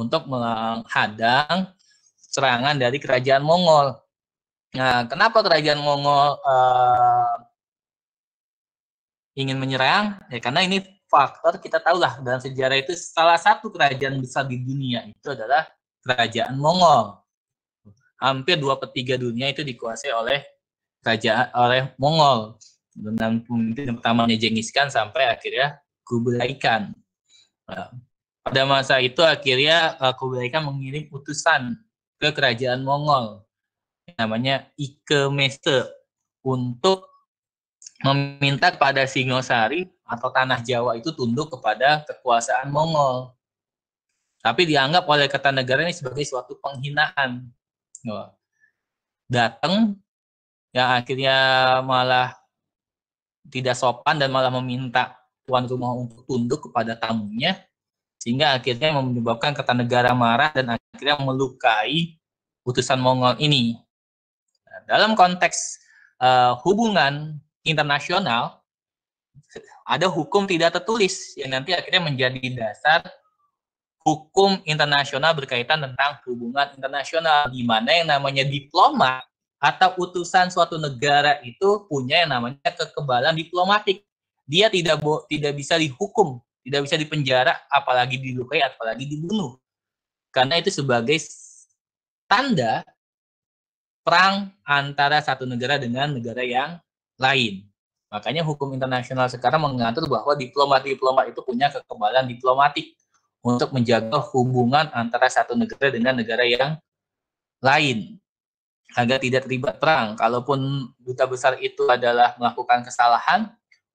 untuk menghadang serangan dari kerajaan Mongol. Nah, kenapa kerajaan Mongol uh, ingin menyerang? Ya karena ini faktor kita tahulah dalam sejarah itu salah satu kerajaan besar di dunia itu adalah kerajaan Mongol. Hampir dua per tiga dunia itu dikuasai oleh kerajaan oleh Mongol dengan pemimpin pertamanya Jenghis Khan sampai akhirnya Kublai Khan. Nah, pada masa itu akhirnya uh, eh, Khan mengirim utusan ke kerajaan Mongol namanya Ike Mester untuk meminta kepada Singosari atau tanah Jawa itu tunduk kepada kekuasaan Mongol. Tapi dianggap oleh Kertanegara ini sebagai suatu penghinaan. Datang yang akhirnya malah tidak sopan dan malah meminta tuan rumah untuk tunduk kepada tamunya sehingga akhirnya menyebabkan kata negara marah dan akhirnya melukai utusan Mongol ini. Nah, dalam konteks uh, hubungan internasional, ada hukum tidak tertulis yang nanti akhirnya menjadi dasar hukum internasional berkaitan tentang hubungan internasional, di mana yang namanya diplomat atau utusan suatu negara itu punya yang namanya kekebalan diplomatik. Dia tidak tidak bisa dihukum tidak bisa dipenjara apalagi dilukai apalagi dibunuh karena itu sebagai tanda perang antara satu negara dengan negara yang lain makanya hukum internasional sekarang mengatur bahwa diplomat-diplomat itu punya kekebalan diplomatik untuk menjaga hubungan antara satu negara dengan negara yang lain agar tidak terlibat perang. Kalaupun duta besar itu adalah melakukan kesalahan,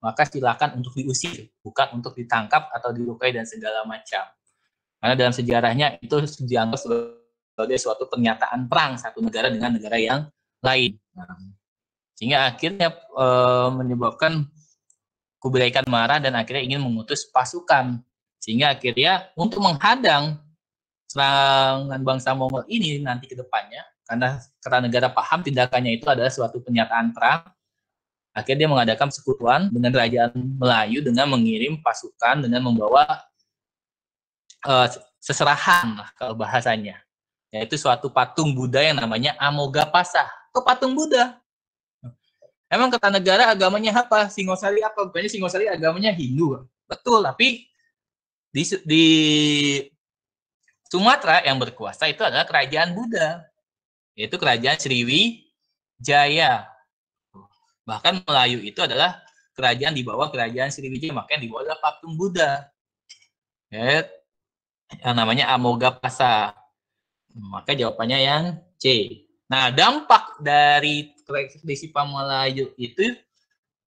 maka silakan untuk diusir, bukan untuk ditangkap atau dilukai dan segala macam. Karena dalam sejarahnya itu dianggap sebagai suatu pernyataan perang satu negara dengan negara yang lain. Nah, sehingga akhirnya e, menyebabkan Kublai Khan marah dan akhirnya ingin mengutus pasukan. Sehingga akhirnya untuk menghadang serangan bangsa Mongol ini nanti ke depannya, karena negara paham tindakannya itu adalah suatu pernyataan perang, Akhirnya dia mengadakan persekutuan dengan kerajaan Melayu dengan mengirim pasukan dengan membawa uh, seserahan lah kalau bahasanya. Yaitu suatu patung Buddha yang namanya Amogapasa. Kok patung Buddha. Emang negara agamanya apa? Singosari apa? Banyak Singosari agamanya Hindu. Betul, tapi di, di Sumatera yang berkuasa itu adalah kerajaan Buddha, yaitu kerajaan Sriwijaya. Bahkan Melayu itu adalah kerajaan di bawah kerajaan Sriwijaya, makanya di bawah adalah patung Buddha. Ya, yang namanya Amoga Pasa. Maka jawabannya yang C. Nah, dampak dari tradisi Melayu itu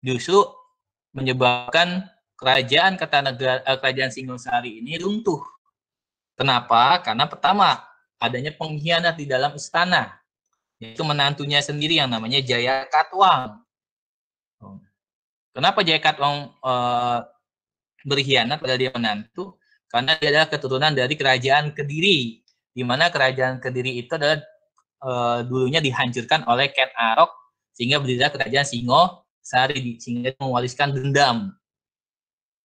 justru menyebabkan kerajaan kata negara eh, kerajaan Singosari ini runtuh. Kenapa? Karena pertama, adanya pengkhianat di dalam istana, yaitu menantunya sendiri yang namanya Jaya Katwang. Kenapa Jekat Wong uh, eh, berkhianat pada dia menantu? Karena dia adalah keturunan dari kerajaan Kediri, di mana kerajaan Kediri itu adalah uh, dulunya dihancurkan oleh Ket Arok sehingga berdirilah kerajaan Singo Sari sehingga mewariskan dendam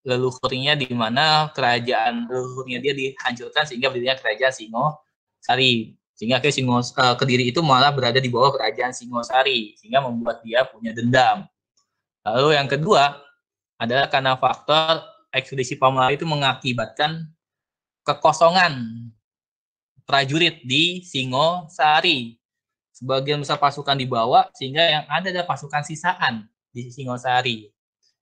leluhurnya di mana kerajaan leluhurnya dia dihancurkan sehingga berdirinya kerajaan Singo Sari, sehingga ke Singo uh, Kediri itu malah berada di bawah kerajaan Singosari sehingga membuat dia punya dendam Lalu yang kedua adalah karena faktor ekspedisi Pamulang itu mengakibatkan kekosongan prajurit di Singosari. Sebagian besar pasukan dibawa sehingga yang ada adalah pasukan sisaan di Singosari.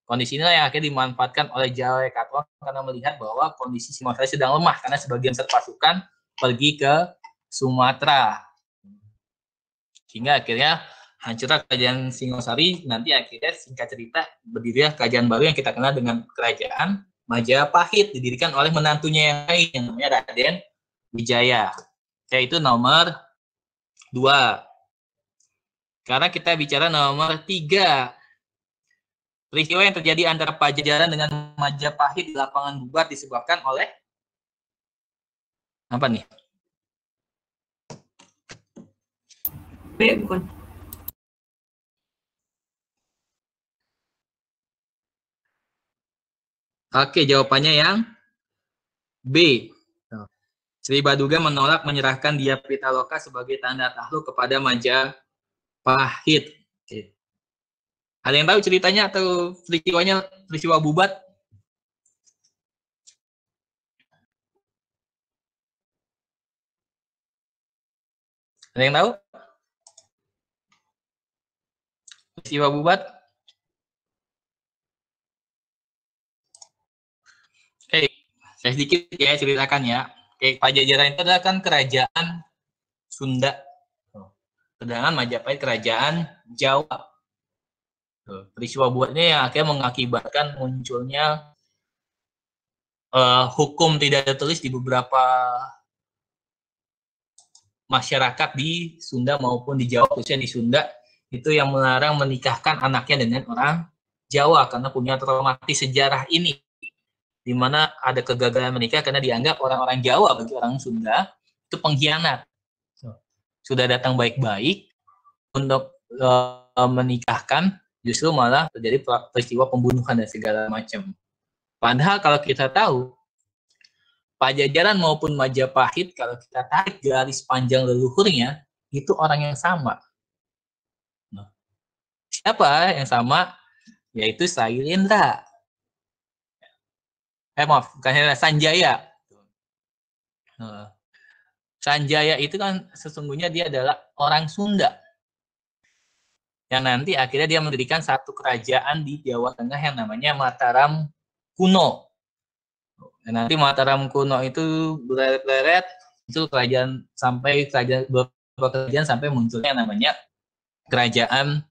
Kondisi inilah yang akhirnya dimanfaatkan oleh Jawa Katwang karena melihat bahwa kondisi Singosari sedang lemah karena sebagian besar pasukan pergi ke Sumatera. Sehingga akhirnya hancurlah kerajaan Singosari, nanti akhirnya singkat cerita berdirilah kerajaan baru yang kita kenal dengan kerajaan Majapahit didirikan oleh menantunya yang lain yang namanya Raden Wijaya. Yaitu nomor dua. Karena kita bicara nomor tiga Peristiwa yang terjadi antara Pajajaran dengan Majapahit di lapangan bubar disebabkan oleh apa nih? B bukan. Oke, jawabannya yang B. Nah. Sri Baduga menolak menyerahkan dia Pitaloka sebagai tanda tahluk kepada Majapahit. Oke. Ada yang tahu ceritanya atau peristiwanya peristiwa bubat? Ada yang tahu? Peristiwa bubat? saya sedikit ya ceritakan ya. Oke, Pajajaran itu adalah kan kerajaan Sunda. Sedangkan Majapahit kerajaan Jawa. Peristiwa buatnya yang akhirnya mengakibatkan munculnya uh, hukum tidak tertulis di beberapa masyarakat di Sunda maupun di Jawa, khususnya di Sunda, itu yang melarang menikahkan anaknya dengan orang Jawa karena punya traumatis sejarah ini di mana ada kegagalan menikah karena dianggap orang-orang Jawa bagi orang Sunda itu pengkhianat. Sudah datang baik-baik untuk uh, menikahkan justru malah terjadi peristiwa pembunuhan dan segala macam. Padahal kalau kita tahu Pajajaran maupun Majapahit kalau kita tarik garis panjang leluhurnya itu orang yang sama. Nah, siapa yang sama? Yaitu Sailendra eh maaf bukan Helena Sanjaya Sanjaya itu kan sesungguhnya dia adalah orang Sunda yang nanti akhirnya dia mendirikan satu kerajaan di Jawa Tengah yang namanya Mataram Kuno. Dan nanti Mataram Kuno itu beret beret itu kerajaan sampai kerajaan beberapa kerajaan sampai munculnya namanya kerajaan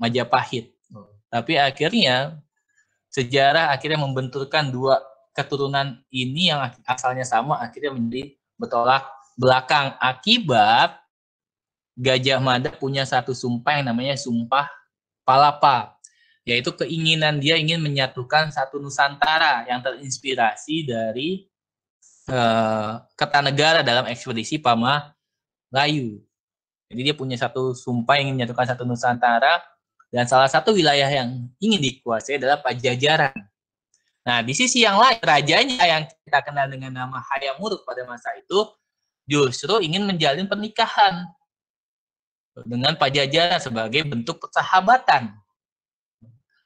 Majapahit. Tapi akhirnya sejarah akhirnya membenturkan dua keturunan ini yang asalnya sama akhirnya menjadi bertolak belakang akibat Gajah Mada punya satu sumpah yang namanya sumpah Palapa yaitu keinginan dia ingin menyatukan satu Nusantara yang terinspirasi dari uh, Kertanegara dalam ekspedisi Pama Layu. Jadi dia punya satu sumpah yang ingin menyatukan satu Nusantara dan salah satu wilayah yang ingin dikuasai adalah Pajajaran. Nah, di sisi yang lain, rajanya yang kita kenal dengan nama Hayamuruk pada masa itu justru ingin menjalin pernikahan dengan Pajajaran sebagai bentuk persahabatan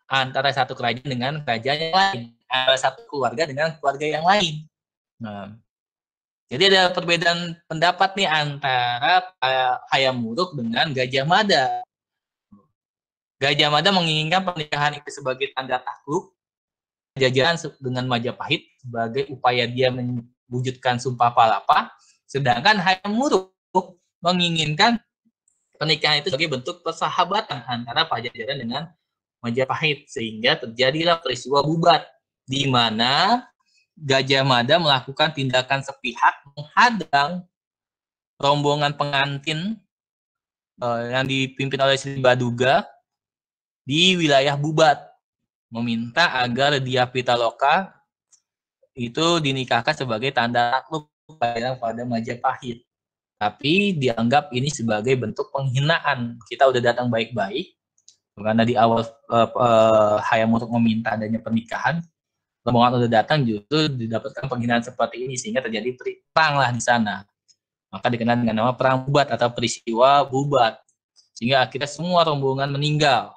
antara satu kerajaan dengan kerajaan yang lain, antara eh, satu keluarga dengan keluarga yang lain. Nah, jadi ada perbedaan pendapat nih antara eh, Hayamuruk dengan Gajah Mada. Gajah Mada menginginkan pernikahan itu sebagai tanda takluk jajaran dengan Majapahit sebagai upaya dia mewujudkan sumpah palapa, sedangkan Hayam Wuruk menginginkan pernikahan itu sebagai bentuk persahabatan antara Pajajaran dengan Majapahit sehingga terjadilah peristiwa bubat di mana Gajah Mada melakukan tindakan sepihak menghadang rombongan pengantin eh, yang dipimpin oleh Sri Baduga di wilayah Bubat meminta agar dia Pitaloka itu dinikahkan sebagai tanda takluk pada, pada Majapahit. Tapi dianggap ini sebagai bentuk penghinaan. Kita udah datang baik-baik karena di awal uh, uh, Hayam untuk meminta adanya pernikahan rombongan udah datang justru didapatkan penghinaan seperti ini sehingga terjadi perang lah di sana. Maka dikenal dengan nama perang Bubat atau peristiwa Bubat. Sehingga akhirnya semua rombongan meninggal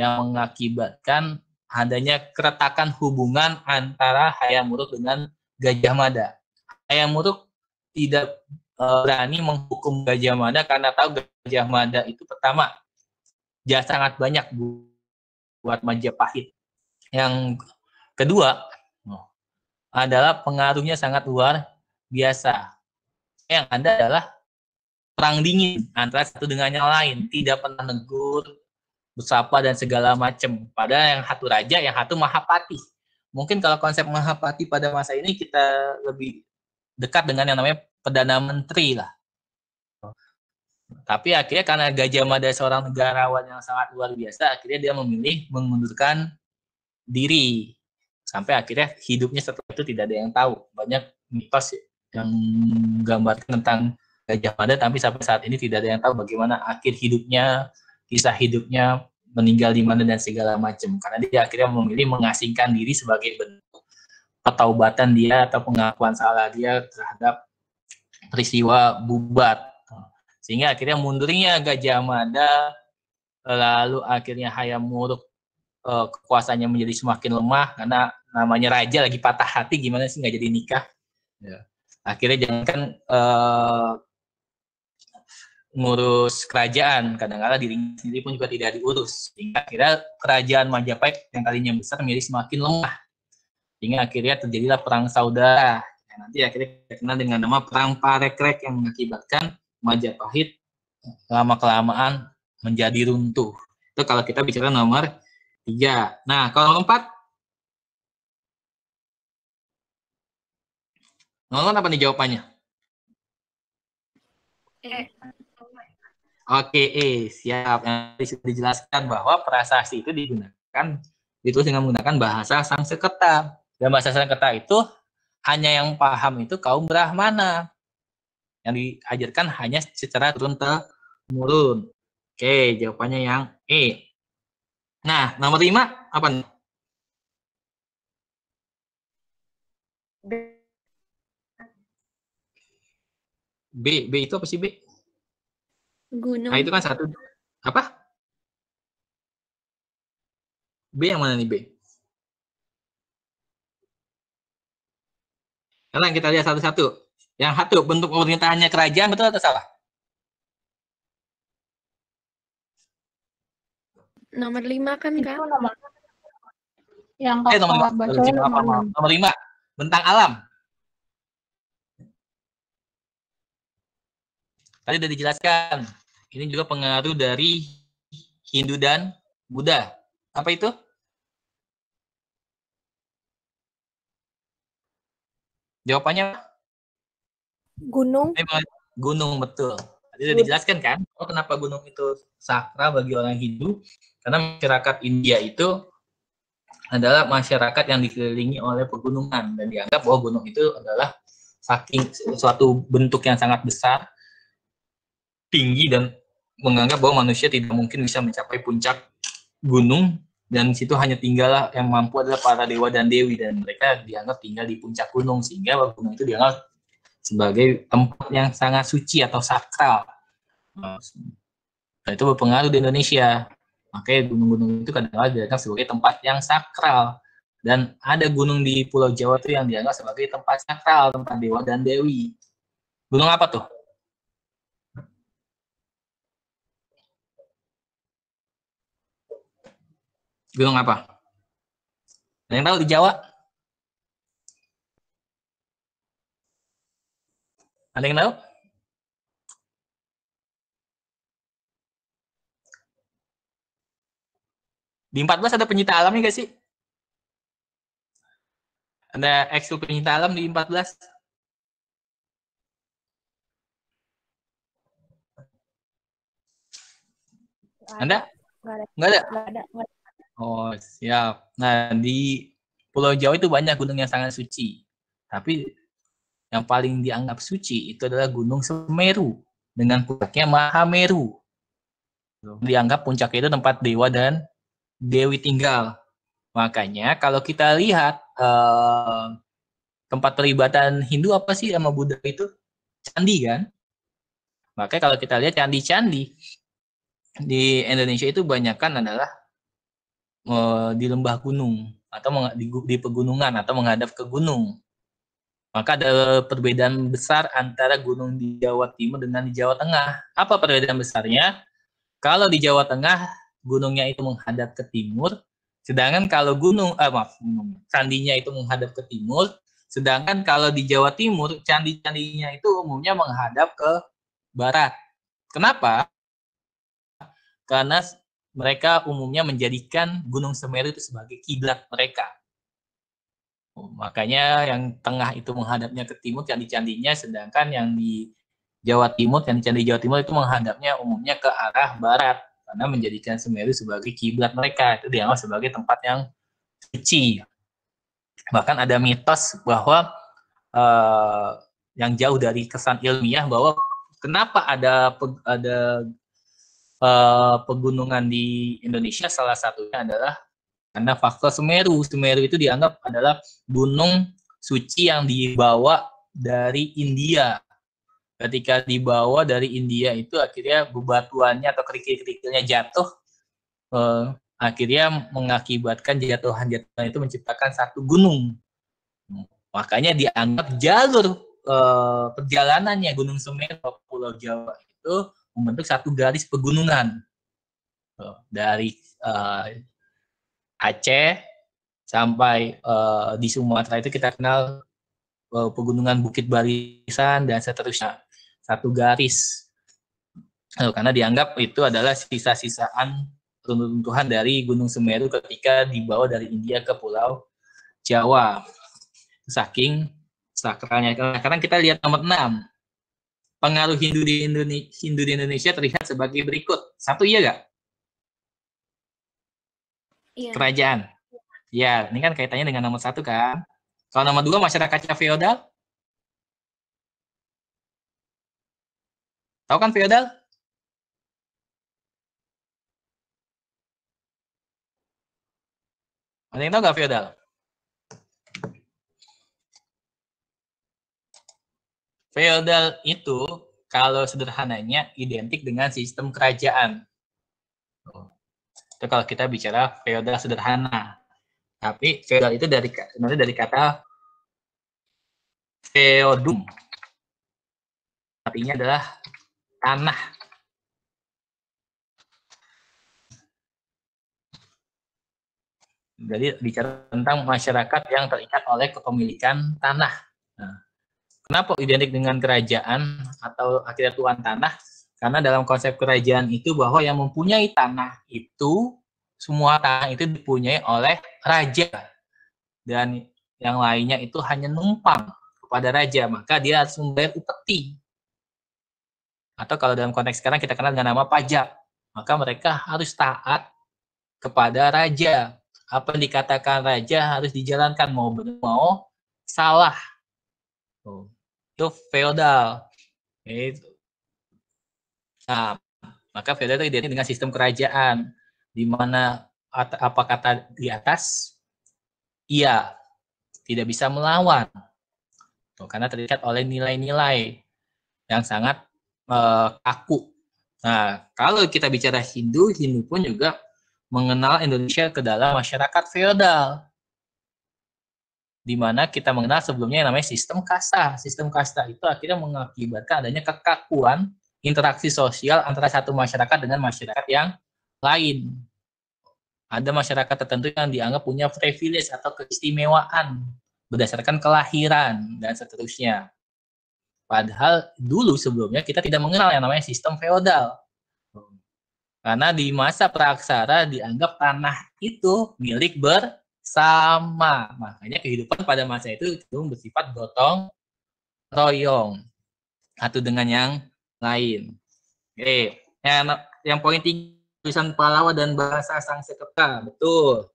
yang mengakibatkan adanya keretakan hubungan antara Hayam Muruk dengan Gajah Mada. Hayam Muruk tidak e, berani menghukum Gajah Mada karena tahu Gajah Mada itu pertama dia sangat banyak buat Majapahit. Yang kedua adalah pengaruhnya sangat luar biasa. Yang ada adalah perang dingin antara satu dengan yang lain, tidak pernah negur, Busapa dan segala macam. Padahal yang satu raja, yang satu mahapati. Mungkin kalau konsep mahapati pada masa ini kita lebih dekat dengan yang namanya perdana menteri lah. Tapi akhirnya karena Gajah Mada seorang negarawan yang sangat luar biasa, akhirnya dia memilih mengundurkan diri. Sampai akhirnya hidupnya setelah itu tidak ada yang tahu. Banyak mitos yang menggambarkan tentang Gajah Mada, tapi sampai saat ini tidak ada yang tahu bagaimana akhir hidupnya, kisah hidupnya meninggal di mana dan segala macam karena dia akhirnya memilih mengasingkan diri sebagai bentuk pertaubatan dia atau pengakuan salah dia terhadap peristiwa bubat sehingga akhirnya mundurnya Gajah Mada lalu akhirnya Hayam Muruk eh, kekuasaannya menjadi semakin lemah karena namanya raja lagi patah hati gimana sih nggak jadi nikah ya. akhirnya jangan kan eh, ngurus kerajaan kadang-kadang dirinya sendiri pun juga tidak diurus sehingga akhirnya kerajaan Majapahit yang tadinya besar menjadi semakin lemah sehingga akhirnya terjadilah perang saudara yang nah, nanti akhirnya terkenal dengan nama perang Parekrek yang mengakibatkan Majapahit eh, lama kelamaan menjadi runtuh itu kalau kita bicara nomor tiga nah kalau empat nomor apa nih jawabannya? Eh, Oke, eh, siap. Yang dijelaskan bahwa prasasti itu digunakan itu dengan menggunakan bahasa Sanskerta. Dan bahasa Sanskerta itu hanya yang paham itu kaum Brahmana. Yang diajarkan hanya secara turun temurun. Oke, jawabannya yang E. Nah, nomor lima apa nih? B, B itu apa sih B? Gunung. Nah, itu kan satu. Apa? B yang mana nih B? Sekarang kita lihat satu-satu. Yang satu, bentuk pemerintahannya kerajaan, betul atau salah? Nomor lima kan, Kak? nomor. Yang eh, nomor, baca lima, nomor, nomor, nomor lima, bentang alam. Tadi udah dijelaskan, ini juga pengaruh dari Hindu dan Buddha. Apa itu? Jawabannya? Gunung. Gunung, betul. Tadi sudah dijelaskan kan, oh, kenapa gunung itu sakral bagi orang Hindu? Karena masyarakat India itu adalah masyarakat yang dikelilingi oleh pegunungan dan dianggap bahwa gunung itu adalah saking suatu bentuk yang sangat besar, tinggi dan menganggap bahwa manusia tidak mungkin bisa mencapai puncak gunung dan situ hanya tinggal yang mampu adalah para dewa dan dewi dan mereka dianggap tinggal di puncak gunung sehingga gunung itu dianggap sebagai tempat yang sangat suci atau sakral. Nah, itu berpengaruh di Indonesia. oke gunung-gunung itu kadang-kadang dianggap sebagai tempat yang sakral. Dan ada gunung di Pulau Jawa itu yang dianggap sebagai tempat sakral, tempat dewa dan dewi. Gunung apa tuh? Gunung apa? Ada yang tahu di Jawa? Ada yang tahu? Di 14 ada penyita alam nih gak sih? Ada ekskul penyita alam di 14? Anda? Enggak ada. Enggak ada. Enggak ada. ada. Oh, siap. Nah, di Pulau Jawa itu banyak gunung yang sangat suci. Tapi yang paling dianggap suci itu adalah Gunung Semeru dengan puncaknya Mahameru. Dianggap puncaknya itu tempat dewa dan dewi tinggal. Makanya kalau kita lihat eh, tempat peribatan Hindu apa sih sama Buddha itu candi kan? Makanya kalau kita lihat candi-candi di Indonesia itu banyakkan adalah Eh, di lembah gunung atau di, di pegunungan atau menghadap ke gunung. Maka ada perbedaan besar antara gunung di Jawa Timur dengan di Jawa Tengah. Apa perbedaan besarnya? Kalau di Jawa Tengah gunungnya itu menghadap ke timur, sedangkan kalau gunung eh, maaf gunung candinya itu menghadap ke timur, sedangkan kalau di Jawa Timur candi-candinya itu umumnya menghadap ke barat. Kenapa? Karena mereka umumnya menjadikan Gunung Semeru itu sebagai kiblat mereka. Oh, makanya yang tengah itu menghadapnya ke timur candi-candinya, sedangkan yang di Jawa Timur, yang candi Jawa Timur itu menghadapnya umumnya ke arah barat karena menjadikan Semeru sebagai kiblat mereka. Itu dianggap sebagai tempat yang suci. Bahkan ada mitos bahwa eh, yang jauh dari kesan ilmiah bahwa kenapa ada ada Eh, pegunungan di Indonesia salah satunya adalah karena faktor Semeru. Semeru itu dianggap adalah gunung suci yang dibawa dari India. Ketika dibawa dari India itu akhirnya bebatuannya atau kerikil-kerikilnya jatuh, eh, akhirnya mengakibatkan jatuhan-jatuhan itu menciptakan satu gunung. Makanya dianggap jalur eh, perjalanannya Gunung Semeru Pulau Jawa itu membentuk satu garis pegunungan dari eh, Aceh sampai eh, di Sumatera itu kita kenal eh, pegunungan Bukit Barisan dan seterusnya satu garis karena dianggap itu adalah sisa-sisaan runtuhan dari Gunung Semeru ketika dibawa dari India ke Pulau Jawa saking sakralnya. Nah, sekarang kita lihat nomor 6 pengaruh Hindu di Indonesia, Hindu di Indonesia terlihat sebagai berikut. Satu iya gak? Iya. Kerajaan. Ya, ini kan kaitannya dengan nomor satu kan. Kalau nomor dua masyarakat feodal. Tahu kan feodal? Ada yang tahu gak feodal? Feodal itu kalau sederhananya identik dengan sistem kerajaan. Itu kalau kita bicara feodal sederhana. Tapi feodal itu dari sebenarnya dari kata feodum. Artinya adalah tanah. Jadi bicara tentang masyarakat yang terikat oleh kepemilikan tanah. Nah, Kenapa identik dengan kerajaan atau akhirnya tuan tanah? Karena dalam konsep kerajaan itu bahwa yang mempunyai tanah itu semua tanah itu dipunyai oleh raja dan yang lainnya itu hanya numpang kepada raja, maka dia harus membayar upeti. Atau kalau dalam konteks sekarang kita kenal dengan nama pajak, maka mereka harus taat kepada raja. Apa yang dikatakan raja harus dijalankan mau benar mau salah. Oh itu feodal. Itu. Nah, maka feodal itu identik dengan sistem kerajaan di mana apa kata di atas iya tidak bisa melawan Tuh, karena terikat oleh nilai-nilai yang sangat uh, kaku. Nah, kalau kita bicara Hindu, Hindu pun juga mengenal Indonesia ke dalam masyarakat feodal di mana kita mengenal sebelumnya yang namanya sistem kasta. Sistem kasta itu akhirnya mengakibatkan adanya kekakuan interaksi sosial antara satu masyarakat dengan masyarakat yang lain. Ada masyarakat tertentu yang dianggap punya privilege atau keistimewaan berdasarkan kelahiran dan seterusnya. Padahal dulu sebelumnya kita tidak mengenal yang namanya sistem feodal. Karena di masa praaksara dianggap tanah itu milik ber sama. Makanya kehidupan pada masa itu cenderung bersifat gotong royong satu dengan yang lain. Oke, yang, yang poin tiga tulisan Palawa dan bahasa Sangseketa, betul.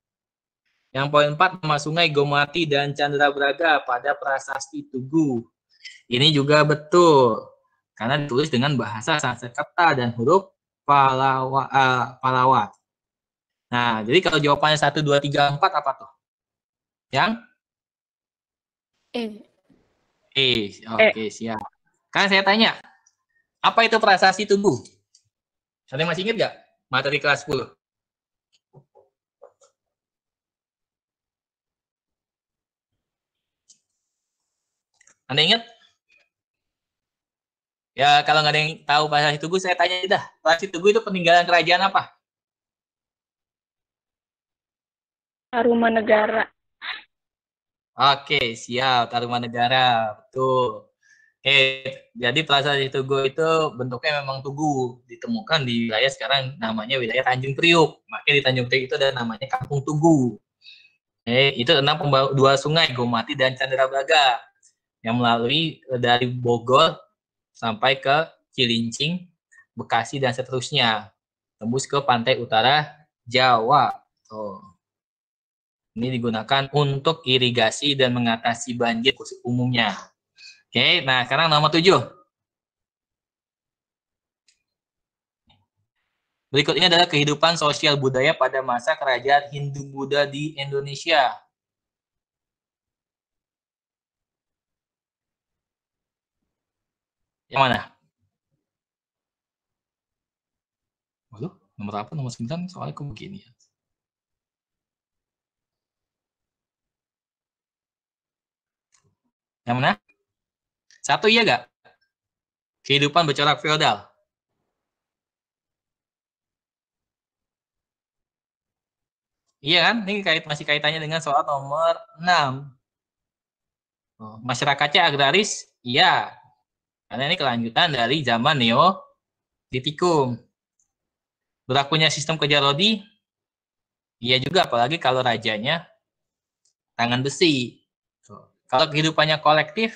Yang poin empat nama sungai Gomati dan Chandra Braga pada prasasti Tugu. Ini juga betul karena ditulis dengan bahasa Sanskerta dan huruf Palawa, uh, eh, Palawat. Nah, jadi kalau jawabannya 1, 2, 3, 4 apa tuh? Yang? E. E, e. oke okay, e. siap. Kan saya tanya, apa itu prasasti tubuh? Ada yang masih ingat nggak materi kelas 10? Anda ingat? Ya, kalau nggak ada yang tahu prasasti tubuh, saya tanya dah. Prasasti tubuh itu peninggalan kerajaan apa? Taruma Negara. Oke, siap. Taruma Negara, betul. Oke, jadi Prasasti Tugu itu bentuknya memang tugu, ditemukan di wilayah sekarang namanya wilayah Tanjung Priuk. Makanya di Tanjung Priuk itu ada namanya Kampung Tugu. Oke, itu enam dua sungai, Gomati dan Candrabaga, yang melalui eh, dari Bogor sampai ke Cilincing, Bekasi dan seterusnya, tembus ke pantai utara Jawa. Oh. Ini digunakan untuk irigasi dan mengatasi banjir umumnya. Oke, nah sekarang nomor tujuh. Berikut ini adalah kehidupan sosial budaya pada masa kerajaan Hindu Buddha di Indonesia. Yang mana? Waduh, nomor apa? Nomor 9 soalnya kok begini ya. Yang mana? Satu iya gak? Kehidupan bercorak feodal. Iya kan? Ini kait, masih kaitannya dengan soal nomor 6. masyarakatnya agraris, iya. Karena ini kelanjutan dari zaman Neo ditikum Berlakunya sistem kerja rodi, iya juga apalagi kalau rajanya tangan besi. Kalau kehidupannya kolektif,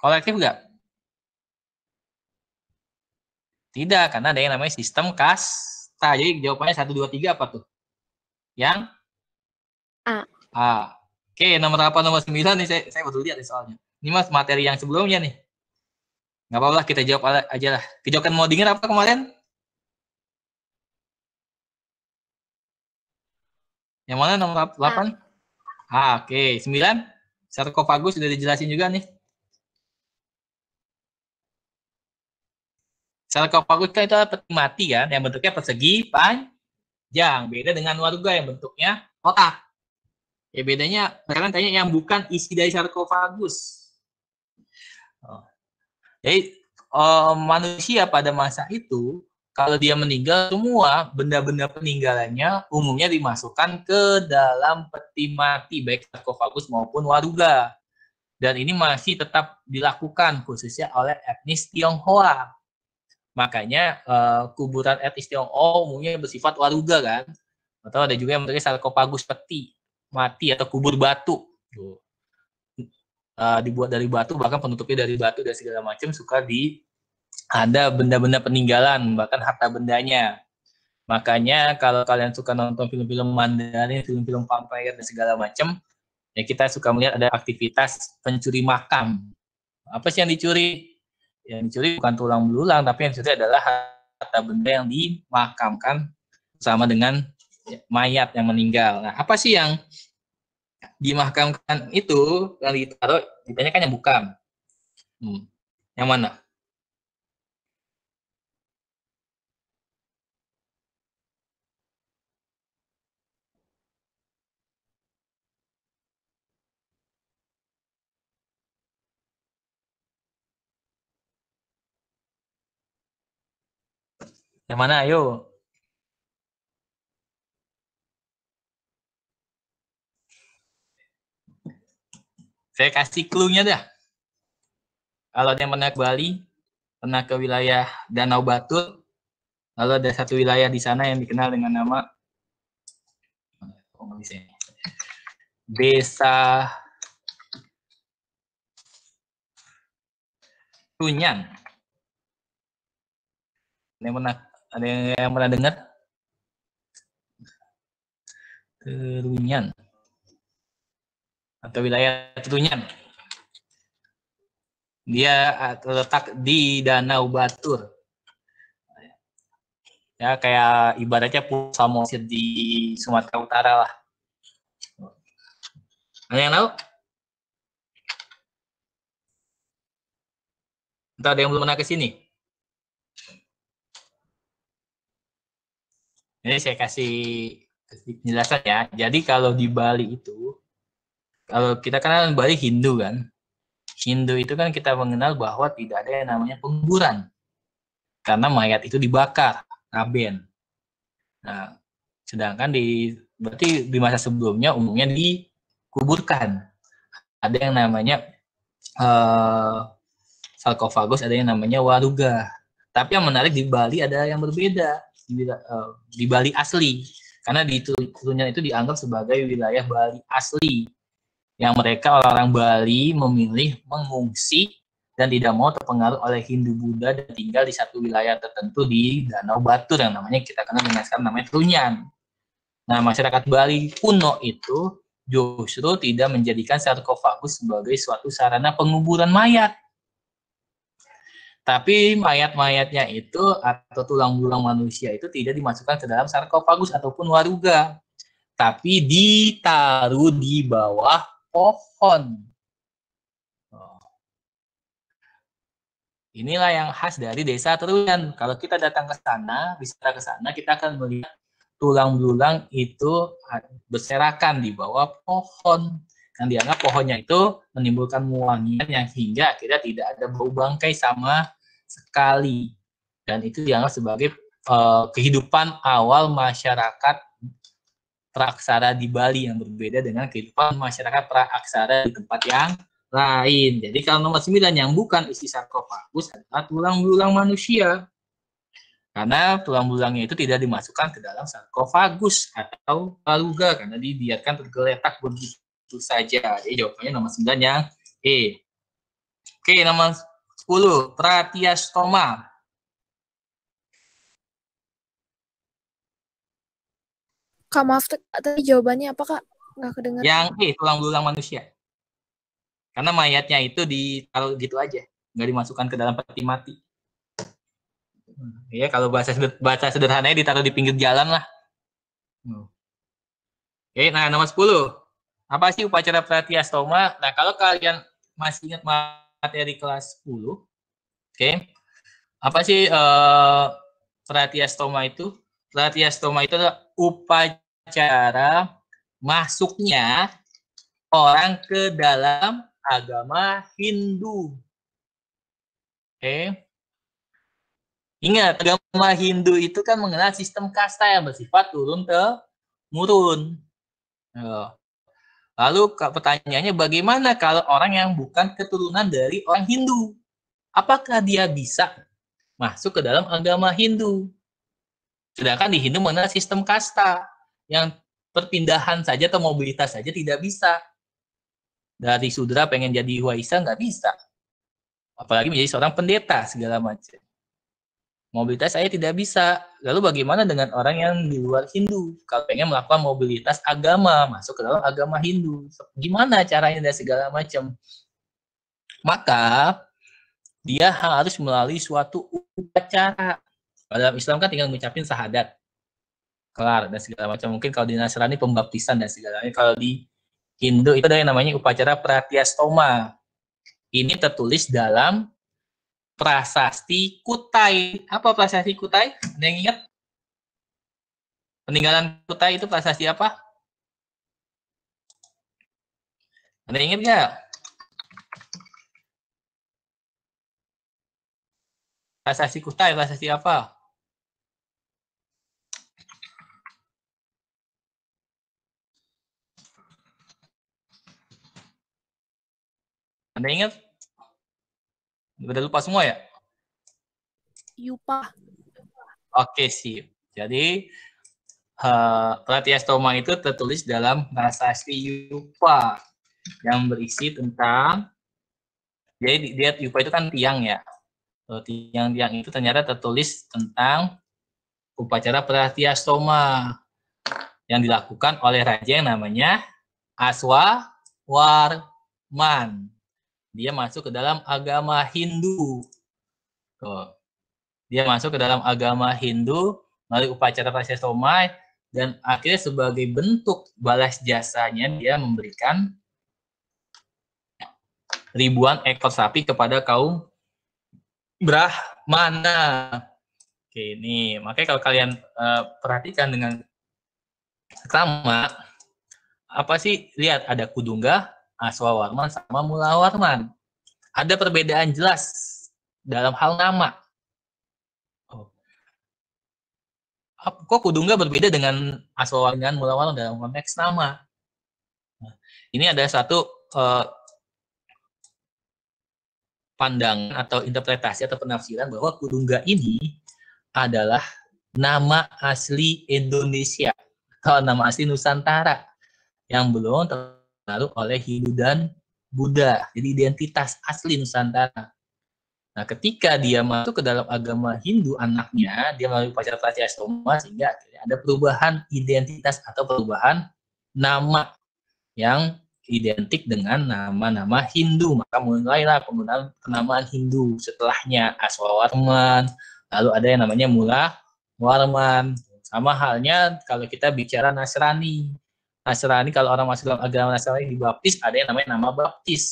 kolektif enggak Tidak, karena ada yang namanya sistem kas. kasta. Jadi jawabannya satu dua tiga apa tuh? Yang? A. A. Oke, nomor apa? Nomor sembilan nih, saya, saya baru lihat soalnya. Ini mas materi yang sebelumnya nih. Nggak apa-apa, kita jawab aja lah. Kejokan mau dengar apa kemarin? Yang mana nomor delapan? A. Ah, oke. Okay. 9 sarkofagus sudah dijelasin juga nih. Sarkofagus kan itu peti mati kan yang bentuknya persegi panjang, beda dengan warga yang bentuknya kotak. Ya bedanya kalian tanya yang bukan isi dari sarkofagus. Oh. Jadi oh, manusia pada masa itu kalau dia meninggal semua benda-benda peninggalannya umumnya dimasukkan ke dalam peti mati baik sarkofagus maupun waruga dan ini masih tetap dilakukan khususnya oleh etnis Tionghoa makanya uh, kuburan etnis Tionghoa umumnya bersifat waruga kan atau ada juga yang menulis sarkofagus peti mati atau kubur batu uh, dibuat dari batu bahkan penutupnya dari batu dan segala macam suka di ada benda-benda peninggalan, bahkan harta bendanya. Makanya kalau kalian suka nonton film-film Mandarin, film-film vampire dan segala macam, ya kita suka melihat ada aktivitas pencuri makam. Apa sih yang dicuri? Yang dicuri bukan tulang belulang, tapi yang dicuri adalah harta benda yang dimakamkan sama dengan mayat yang meninggal. Nah, apa sih yang dimakamkan itu yang ditaruh? Ditanya kan yang bukan. Hmm. Yang mana? Yang mana? Ayo. Saya kasih clue-nya dah. Kalau yang pernah ke Bali, pernah ke wilayah Danau Batur, lalu ada satu wilayah di sana yang dikenal dengan nama oh, ya. Desa Tunyang. Yang pernah ada yang, yang pernah dengar? Terunyan. Atau wilayah Terunyan. Dia terletak di Danau Batur. Ya, kayak ibaratnya Pulau mosir di Sumatera Utara lah. Ada yang tahu? Entah ada yang belum pernah ke sini? Ini saya kasih penjelasan ya. Jadi kalau di Bali itu, kalau kita kenal Bali Hindu kan, Hindu itu kan kita mengenal bahwa tidak ada yang namanya penguburan. Karena mayat itu dibakar, raben. Nah, sedangkan di berarti di masa sebelumnya umumnya dikuburkan. Ada yang namanya uh, sarkofagus, ada yang namanya waruga. Tapi yang menarik di Bali ada yang berbeda di, uh, di Bali asli karena di Tunjungan itu dianggap sebagai wilayah Bali asli yang mereka orang-orang Bali memilih mengungsi dan tidak mau terpengaruh oleh Hindu Buddha dan tinggal di satu wilayah tertentu di Danau Batur yang namanya kita kenal dengan sekarang namanya Trunyan. Nah, masyarakat Bali kuno itu justru tidak menjadikan sarkofagus sebagai suatu sarana penguburan mayat tapi mayat-mayatnya itu atau tulang-tulang manusia itu tidak dimasukkan ke dalam sarkofagus ataupun waruga. Tapi ditaruh di bawah pohon. Oh. Inilah yang khas dari desa Teruyan. Kalau kita datang ke sana, bisa ke sana, kita akan melihat tulang-tulang itu berserakan di bawah pohon yang dianggap pohonnya itu menimbulkan wangian yang hingga akhirnya tidak ada bau bangkai sama sekali dan itu dianggap sebagai uh, kehidupan awal masyarakat praaksara di Bali yang berbeda dengan kehidupan masyarakat praaksara di tempat yang lain. Jadi kalau nomor 9 yang bukan isi sarkofagus adalah tulang-belulang manusia. Karena tulang tulangnya itu tidak dimasukkan ke dalam sarkofagus atau paluga karena dibiarkan tergeletak begitu saja. Jadi jawabannya nomor 9 yang E. Oke, nomor 10. Tratiastoma. Kak maaf tadi jawabannya apa kak? Nggak kedengar. Yang eh tulang belulang manusia. Karena mayatnya itu ditaruh gitu aja, nggak dimasukkan ke dalam peti mati. Iya, kalau bahasa seder, bahasa sederhananya ditaruh di pinggir jalan lah. Oke, nah nomor 10. Apa sih upacara pratiastoma? Nah, kalau kalian masih ingat materi kelas 10. Oke. Okay. Apa sih uh, eh, tracheostoma itu? Tracheostoma itu adalah upacara masuknya orang ke dalam agama Hindu. Oke. Okay. Ingat, agama Hindu itu kan mengenal sistem kasta yang bersifat turun ke murun. Uh, oh. Lalu pertanyaannya bagaimana kalau orang yang bukan keturunan dari orang Hindu? Apakah dia bisa masuk ke dalam agama Hindu? Sedangkan di Hindu mana sistem kasta yang perpindahan saja atau mobilitas saja tidak bisa. Dari sudra pengen jadi waisa nggak bisa. Apalagi menjadi seorang pendeta segala macam. Mobilitas saya tidak bisa. Lalu bagaimana dengan orang yang di luar Hindu? Kalau pengen melakukan mobilitas agama, masuk ke dalam agama Hindu. Gimana caranya dan segala macam. Maka dia harus melalui suatu upacara. Dalam Islam kan tinggal mengucapkan syahadat. Kelar dan segala macam. Mungkin kalau di Nasrani pembaptisan dan segala macam. Kalau di Hindu itu ada yang namanya upacara pratiastoma. Ini tertulis dalam prasasti Kutai. Apa prasasti Kutai? Ada yang ingat? Peninggalan Kutai itu prasasti apa? Ada yang ingat nggak? Prasasti Kutai, prasasti apa? Ada yang ingat? Udah lupa semua ya? Yupa. Oke, sih Jadi, uh, eh, pratiastoma itu tertulis dalam bahasa asli Yupa yang berisi tentang jadi dia Yupa itu kan tiang ya. Eh, tiang-tiang itu ternyata tertulis tentang upacara pratiastoma yang dilakukan oleh raja yang namanya Aswa Warman dia masuk ke dalam agama Hindu. Tuh. Dia masuk ke dalam agama Hindu melalui upacara somai dan akhirnya sebagai bentuk balas jasanya dia memberikan ribuan ekor sapi kepada kaum Brahmana. Oke, ini makanya kalau kalian uh, perhatikan dengan sama apa sih lihat ada kudungga, Aswa Warman sama Mula Warman. Ada perbedaan jelas dalam hal nama. Oh. Kok Kudungga berbeda dengan Aswa Warman Mula Warman dalam konteks nama? Nah, ini ada satu eh, pandangan atau interpretasi atau penafsiran bahwa Kudungga ini adalah nama asli Indonesia atau nama asli Nusantara yang belum lalu oleh Hindu dan Buddha. Jadi identitas asli Nusantara. Nah, ketika dia masuk ke dalam agama Hindu anaknya, dia melalui pacar asrama sehingga ada perubahan identitas atau perubahan nama yang identik dengan nama-nama Hindu. Maka mulailah penggunaan penamaan Hindu setelahnya Aswawarman, lalu ada yang namanya Mula Warman. Sama halnya kalau kita bicara Nasrani. Nasrani kalau orang masuk dalam agama Nasrani dibaptis ada yang namanya nama baptis.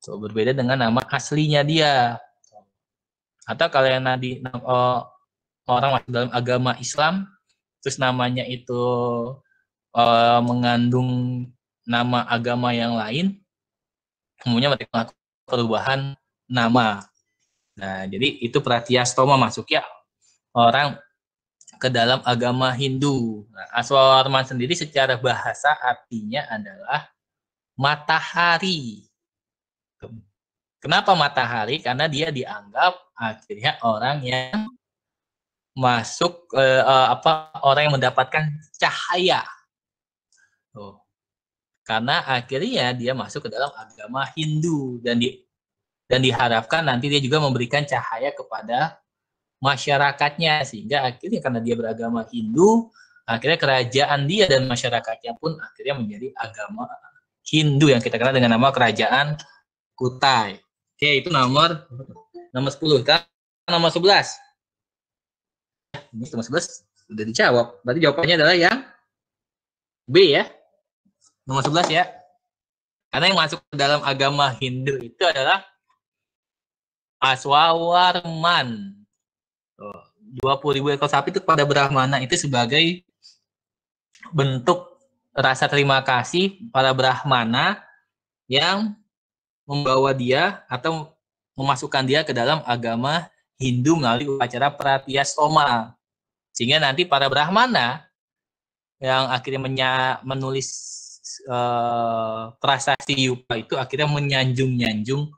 So, berbeda dengan nama aslinya dia. Atau kalau yang nadi oh, orang masuk dalam agama Islam terus namanya itu oh, mengandung nama agama yang lain, umumnya mereka melakukan perubahan nama. Nah, jadi itu pratiastoma masuk ya orang ke dalam agama Hindu. Nah, Aswawarman sendiri secara bahasa artinya adalah matahari. Kenapa matahari? Karena dia dianggap akhirnya orang yang masuk eh, eh, apa orang yang mendapatkan cahaya. Tuh. Karena akhirnya dia masuk ke dalam agama Hindu dan di dan diharapkan nanti dia juga memberikan cahaya kepada masyarakatnya sehingga akhirnya karena dia beragama Hindu akhirnya kerajaan dia dan masyarakatnya pun akhirnya menjadi agama Hindu yang kita kenal dengan nama kerajaan Kutai. Oke, itu nomor nomor 10. Kita nomor 11. Ini nomor 11 sudah dijawab. Berarti jawabannya adalah yang B ya. Nomor 11 ya. Karena yang masuk ke dalam agama Hindu itu adalah Aswawarman 20 ribu ekor sapi itu kepada Brahmana itu sebagai bentuk rasa terima kasih para Brahmana yang membawa dia atau memasukkan dia ke dalam agama Hindu melalui upacara Soma. Sehingga nanti para Brahmana yang akhirnya menulis uh, prasasti Yupa itu akhirnya menyanjung-nyanjung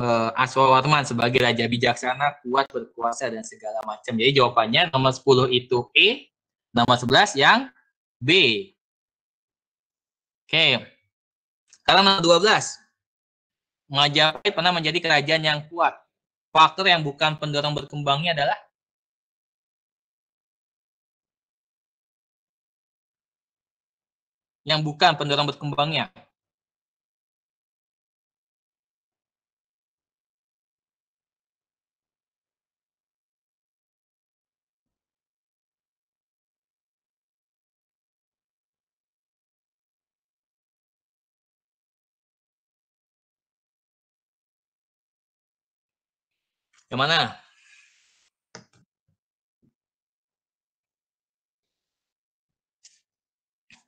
uh, eh, Aswa sebagai raja bijaksana, kuat berkuasa dan segala macam. Jadi jawabannya nomor 10 itu E, nomor 11 yang B. Oke. Okay. Sekarang nomor 12. Majapahit pernah menjadi kerajaan yang kuat. Faktor yang bukan pendorong berkembangnya adalah yang bukan pendorong berkembangnya. Yang mana?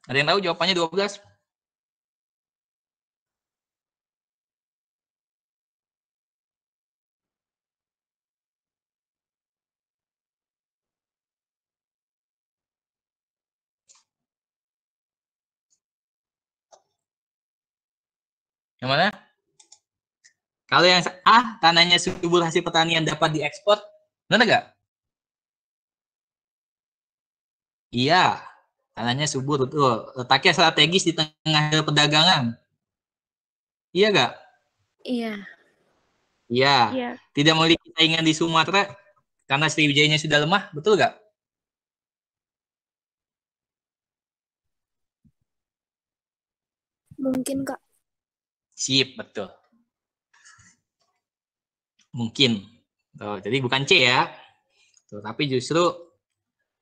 Ada yang tahu jawabannya 12? Yang mana? Kalau yang A, tanahnya subur hasil pertanian dapat diekspor, benar nggak? Iya, tanahnya subur, betul. Letaknya strategis di tengah perdagangan. Iya nggak? Iya. Iya. iya. Tidak memiliki saingan di Sumatera karena sriwijaya nya sudah lemah, betul nggak? Mungkin, Kak. Sip, betul mungkin. Tuh, jadi bukan C ya. Tuh, tapi justru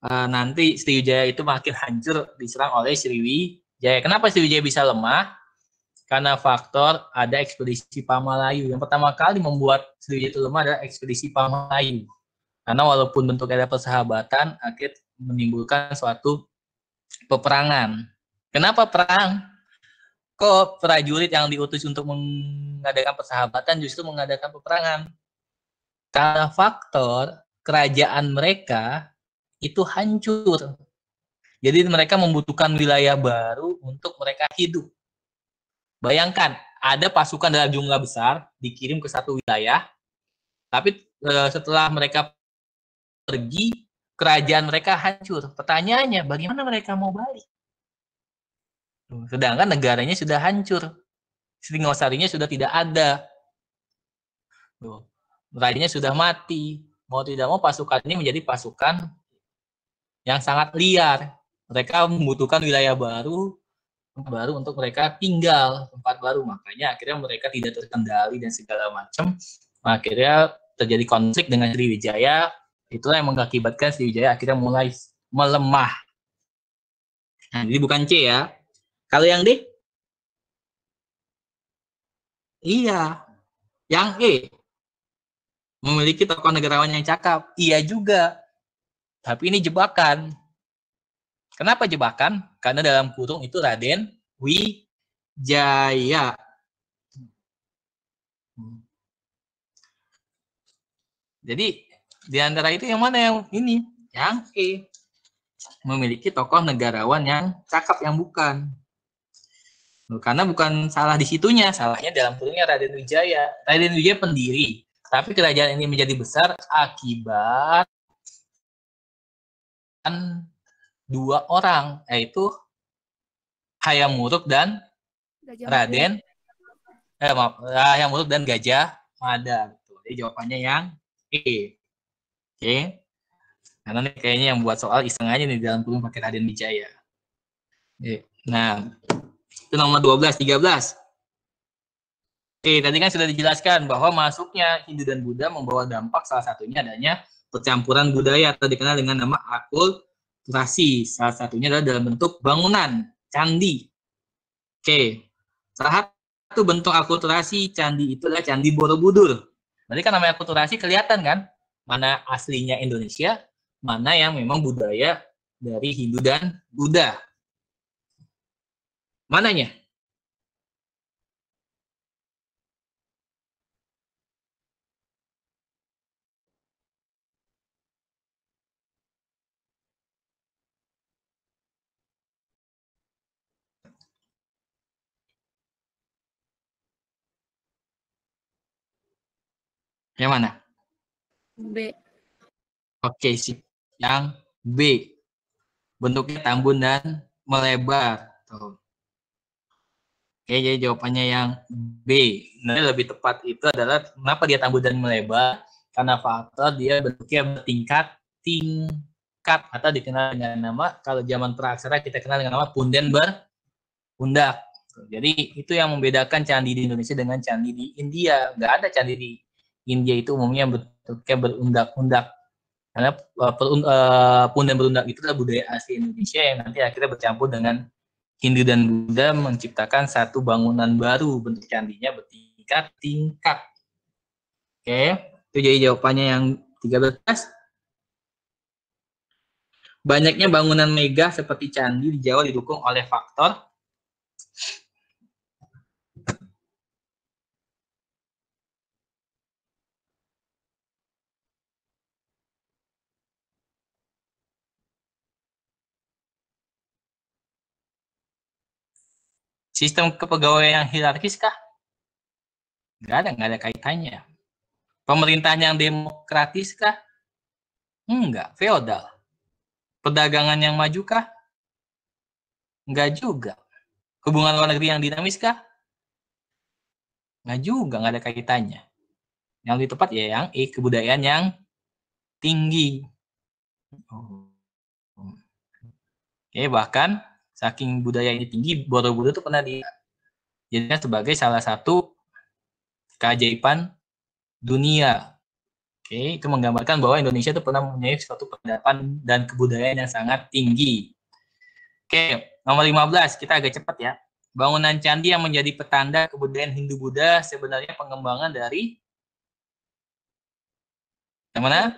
uh, nanti Sriwijaya itu makin hancur diserang oleh Sriwijaya. Kenapa Sriwijaya bisa lemah? Karena faktor ada ekspedisi Pamalayu. Yang pertama kali membuat Sriwijaya itu lemah adalah ekspedisi Pamalayu. Karena walaupun bentuk ada persahabatan, akhir menimbulkan suatu peperangan. Kenapa perang? Kok prajurit yang diutus untuk mengadakan persahabatan justru mengadakan peperangan? karena faktor kerajaan mereka itu hancur. Jadi mereka membutuhkan wilayah baru untuk mereka hidup. Bayangkan, ada pasukan dalam jumlah besar dikirim ke satu wilayah, tapi eh, setelah mereka pergi, kerajaan mereka hancur. Pertanyaannya, bagaimana mereka mau balik? Sedangkan negaranya sudah hancur. Singosarinya sudah tidak ada rajanya sudah mati. Mau tidak mau pasukan ini menjadi pasukan yang sangat liar. Mereka membutuhkan wilayah baru, baru untuk mereka tinggal, tempat baru. Makanya akhirnya mereka tidak terkendali dan segala macam. Akhirnya terjadi konflik dengan Sriwijaya. Itulah yang mengakibatkan Sriwijaya akhirnya mulai melemah. Nah, jadi bukan C ya. Kalau yang D? Iya. Yang E memiliki tokoh negarawan yang cakap. Iya juga. Tapi ini jebakan. Kenapa jebakan? Karena dalam kurung itu Raden Wijaya. Jadi di antara itu yang mana yang ini? Yang E. Memiliki tokoh negarawan yang cakap yang bukan. Karena bukan salah di situnya, salahnya dalam kurungnya Raden Wijaya. Raden Wijaya pendiri, tapi kerajaan ini menjadi besar akibat dua orang, yaitu Hayam Hayamuruk dan Raden eh, maaf, dan Gajah Mada. Gitu. Jadi jawabannya yang E. Oke. Okay. Karena ini kayaknya yang buat soal iseng aja nih dalam kurung pakai Raden Wijaya. Nah, itu nomor 12, 13. Oke, tadi kan sudah dijelaskan bahwa masuknya Hindu dan Buddha membawa dampak salah satunya adanya percampuran budaya atau dikenal dengan nama akulturasi. Salah satunya adalah dalam bentuk bangunan, candi. Oke, salah satu bentuk akulturasi candi itu adalah Candi Borobudur. Nanti kan namanya akulturasi kelihatan kan, mana aslinya Indonesia, mana yang memang budaya dari Hindu dan Buddha. Mananya? Yang mana? B. Oke, sip. Yang B. Bentuknya tambun dan melebar. Tuh. Oke, jadi jawabannya yang B. Nah, lebih tepat itu adalah kenapa dia tambun dan melebar? Karena faktor dia bentuknya bertingkat tingkat atau dikenal dengan nama kalau zaman praaksara kita kenal dengan nama punden pundak Jadi itu yang membedakan candi di Indonesia dengan candi di India. Nggak ada candi di India itu umumnya bentuknya berundak-undak karena eh, eh, pun dan berundak itu adalah budaya asli Indonesia yang nanti akhirnya bercampur dengan Hindu dan Buddha menciptakan satu bangunan baru bentuk candinya bertingkat-tingkat. Oke, itu jadi jawabannya yang 13. Banyaknya bangunan mega seperti candi di Jawa didukung oleh faktor Sistem kepegawaian yang hierarkis kah? Gak ada, nggak ada kaitannya. Pemerintahan yang demokratis kah? Enggak, feodal. Perdagangan yang maju kah? Enggak juga. Hubungan luar negeri yang dinamis kah? Enggak juga, enggak ada kaitannya. Yang lebih tepat ya yang E, kebudayaan yang tinggi. Eh, bahkan saking budaya ini tinggi Borobudur itu pernah dijadikan sebagai salah satu keajaiban dunia oke okay, itu menggambarkan bahwa Indonesia itu pernah mempunyai suatu peradaban dan kebudayaan yang sangat tinggi oke okay, nomor 15 kita agak cepat ya bangunan candi yang menjadi petanda kebudayaan Hindu Buddha sebenarnya pengembangan dari yang mana?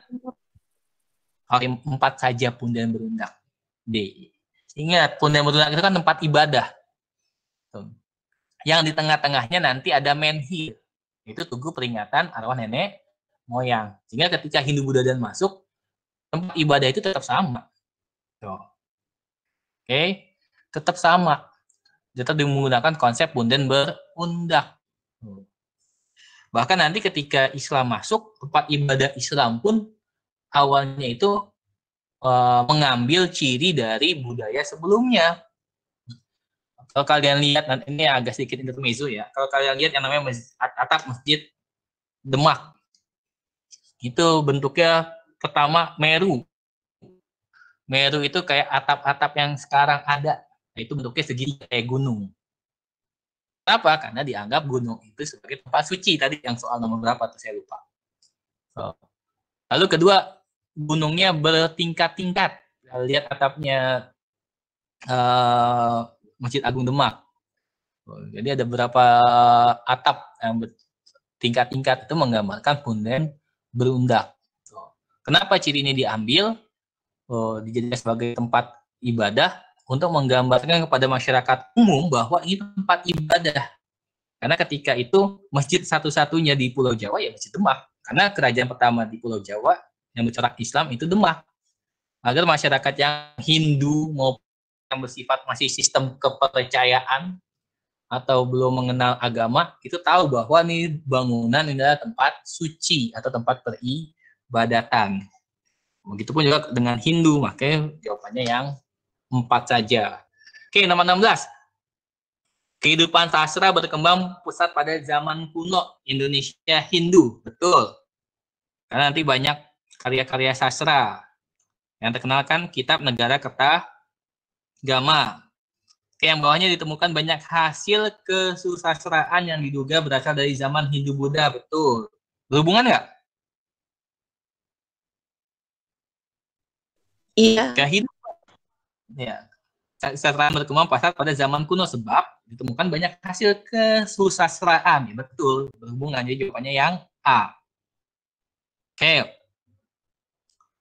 empat saja pun dan berundak. D. Ingat, pundak merunak itu kan tempat ibadah. Yang di tengah-tengahnya nanti ada menhir. Itu tugu peringatan arwah nenek moyang. Sehingga ketika Hindu Buddha dan masuk, tempat ibadah itu tetap sama. Oke, tetap sama. Tetap menggunakan konsep bunden berundak. Bahkan nanti ketika Islam masuk, tempat ibadah Islam pun awalnya itu Eh, mengambil ciri dari budaya sebelumnya. Kalau kalian lihat, ini agak sedikit intermezzo ya. Kalau kalian lihat yang namanya masjid, atap masjid Demak, itu bentuknya pertama Meru. Meru itu kayak atap-atap yang sekarang ada. Nah, itu bentuknya segitiga kayak gunung. Kenapa? Karena dianggap gunung itu sebagai tempat suci tadi yang soal nomor berapa tuh saya lupa. Lalu kedua gunungnya bertingkat-tingkat. Lihat atapnya uh, Masjid Agung Demak. Jadi ada beberapa atap yang bertingkat-tingkat itu menggambarkan punden berundak. Kenapa ciri ini diambil? Oh, dijadikan sebagai tempat ibadah untuk menggambarkan kepada masyarakat umum bahwa ini tempat ibadah. Karena ketika itu masjid satu-satunya di Pulau Jawa ya Masjid Demak. Karena kerajaan pertama di Pulau Jawa yang bercorak Islam itu demak agar masyarakat yang Hindu maupun yang bersifat masih sistem kepercayaan atau belum mengenal agama itu tahu bahwa nih bangunan ini adalah tempat suci atau tempat peribadatan. Begitupun juga dengan Hindu, makanya jawabannya yang empat saja. Oke, nomor 16. Kehidupan sastra berkembang pusat pada zaman kuno Indonesia Hindu. Betul. Karena nanti banyak karya-karya sastra. Yang terkenal kan kitab Negara Kerta Gama. Oke, yang bawahnya ditemukan banyak hasil kesusastraan yang diduga berasal dari zaman Hindu-Buddha, betul. Berhubungan nggak? Iya. Kehidupan. Ya. kesusastraan berkembang pasar pada zaman kuno sebab ditemukan banyak hasil kesusastraan. Ya, betul, berhubungan. Jadi jawabannya yang A. Oke. Okay.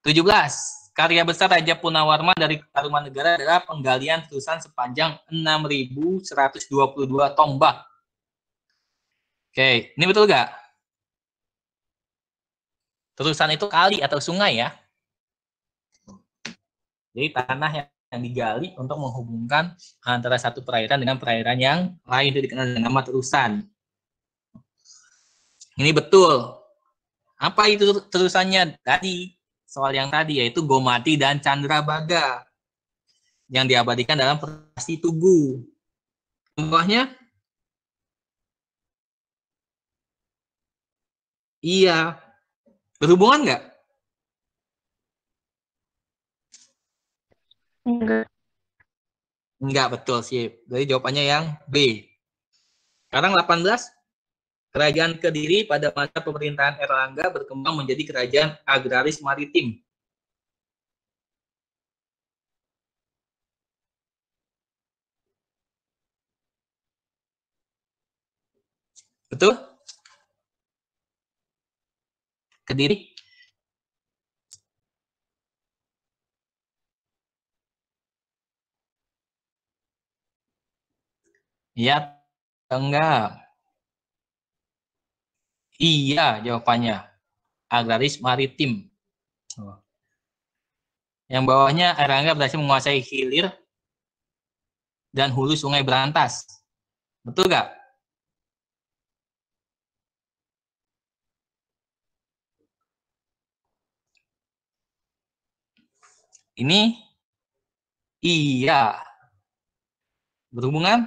17. Karya besar Raja Punawarma dari Negara adalah penggalian tulisan sepanjang 6.122 tombak. Oke, ini betul nggak? Terusan itu kali atau sungai ya. Jadi tanah yang, yang digali untuk menghubungkan antara satu perairan dengan perairan yang lain itu dikenal dengan nama terusan. Ini betul. Apa itu terusannya tadi? soal yang tadi yaitu Gomati dan Chandra Baga yang diabadikan dalam prasasti Tugu. Contohnya Iya. Berhubungan nggak? Enggak. Enggak, betul sih. Jadi jawabannya yang B. Sekarang 18. Kerajaan Kediri pada masa pemerintahan Erlangga berkembang menjadi kerajaan agraris maritim. Betul? Kediri? Iya, enggak. Iya jawabannya. Agraris maritim. Oh. Yang bawahnya Erlangga berhasil menguasai hilir dan hulu sungai Berantas. Betul nggak? Ini iya. Berhubungan?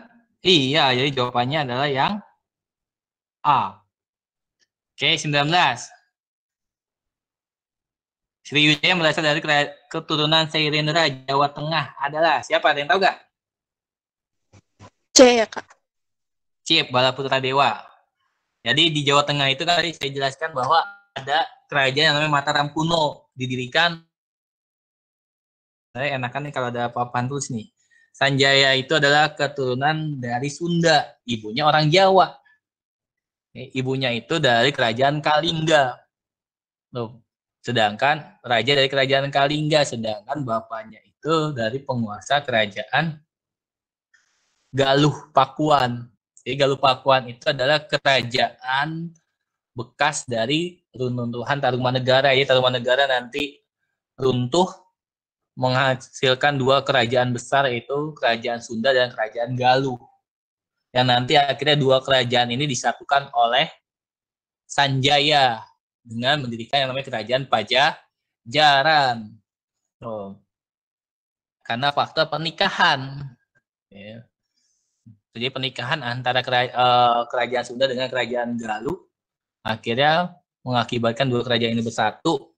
Iya, jadi jawabannya adalah yang A. Oke, 19. Sri Wijaya berasal dari keturunan Sairendra, Jawa Tengah adalah siapa? Ada yang tahu gak? C ya, Kak. C, Balaputra Dewa. Jadi di Jawa Tengah itu kan tadi saya jelaskan bahwa ada kerajaan yang namanya Mataram kuno didirikan saya enakan nih kalau ada papan tulis nih. Sanjaya itu adalah keturunan dari Sunda, ibunya orang Jawa. Ibunya itu dari kerajaan Kalingga. Loh. Sedangkan raja dari kerajaan Kalingga, sedangkan bapaknya itu dari penguasa kerajaan Galuh Pakuan. Jadi Galuh Pakuan itu adalah kerajaan bekas dari runtuhan Tarumanegara. Jadi Tarumanegara nanti runtuh menghasilkan dua kerajaan besar yaitu kerajaan Sunda dan kerajaan Galuh yang nanti akhirnya dua kerajaan ini disatukan oleh Sanjaya dengan mendirikan yang namanya kerajaan Pajajaran. So, Karena faktor pernikahan. Ya. Jadi pernikahan antara eh, kerajaan Sunda dengan kerajaan Galuh akhirnya mengakibatkan dua kerajaan ini bersatu.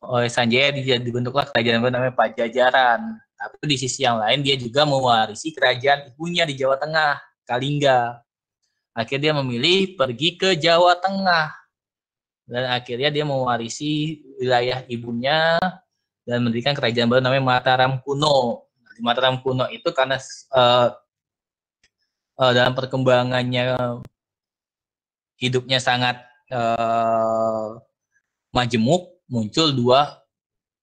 Oleh Sanjaya dibentuklah kerajaan yang namanya Pajajaran. Tapi di sisi yang lain dia juga mewarisi kerajaan ibunya di Jawa Tengah Kalingga. Akhirnya dia memilih pergi ke Jawa Tengah. Dan akhirnya dia mewarisi wilayah ibunya dan mendirikan kerajaan baru namanya Mataram Kuno. Di Mataram Kuno itu karena uh, uh, dalam perkembangannya hidupnya sangat uh, majemuk, muncul dua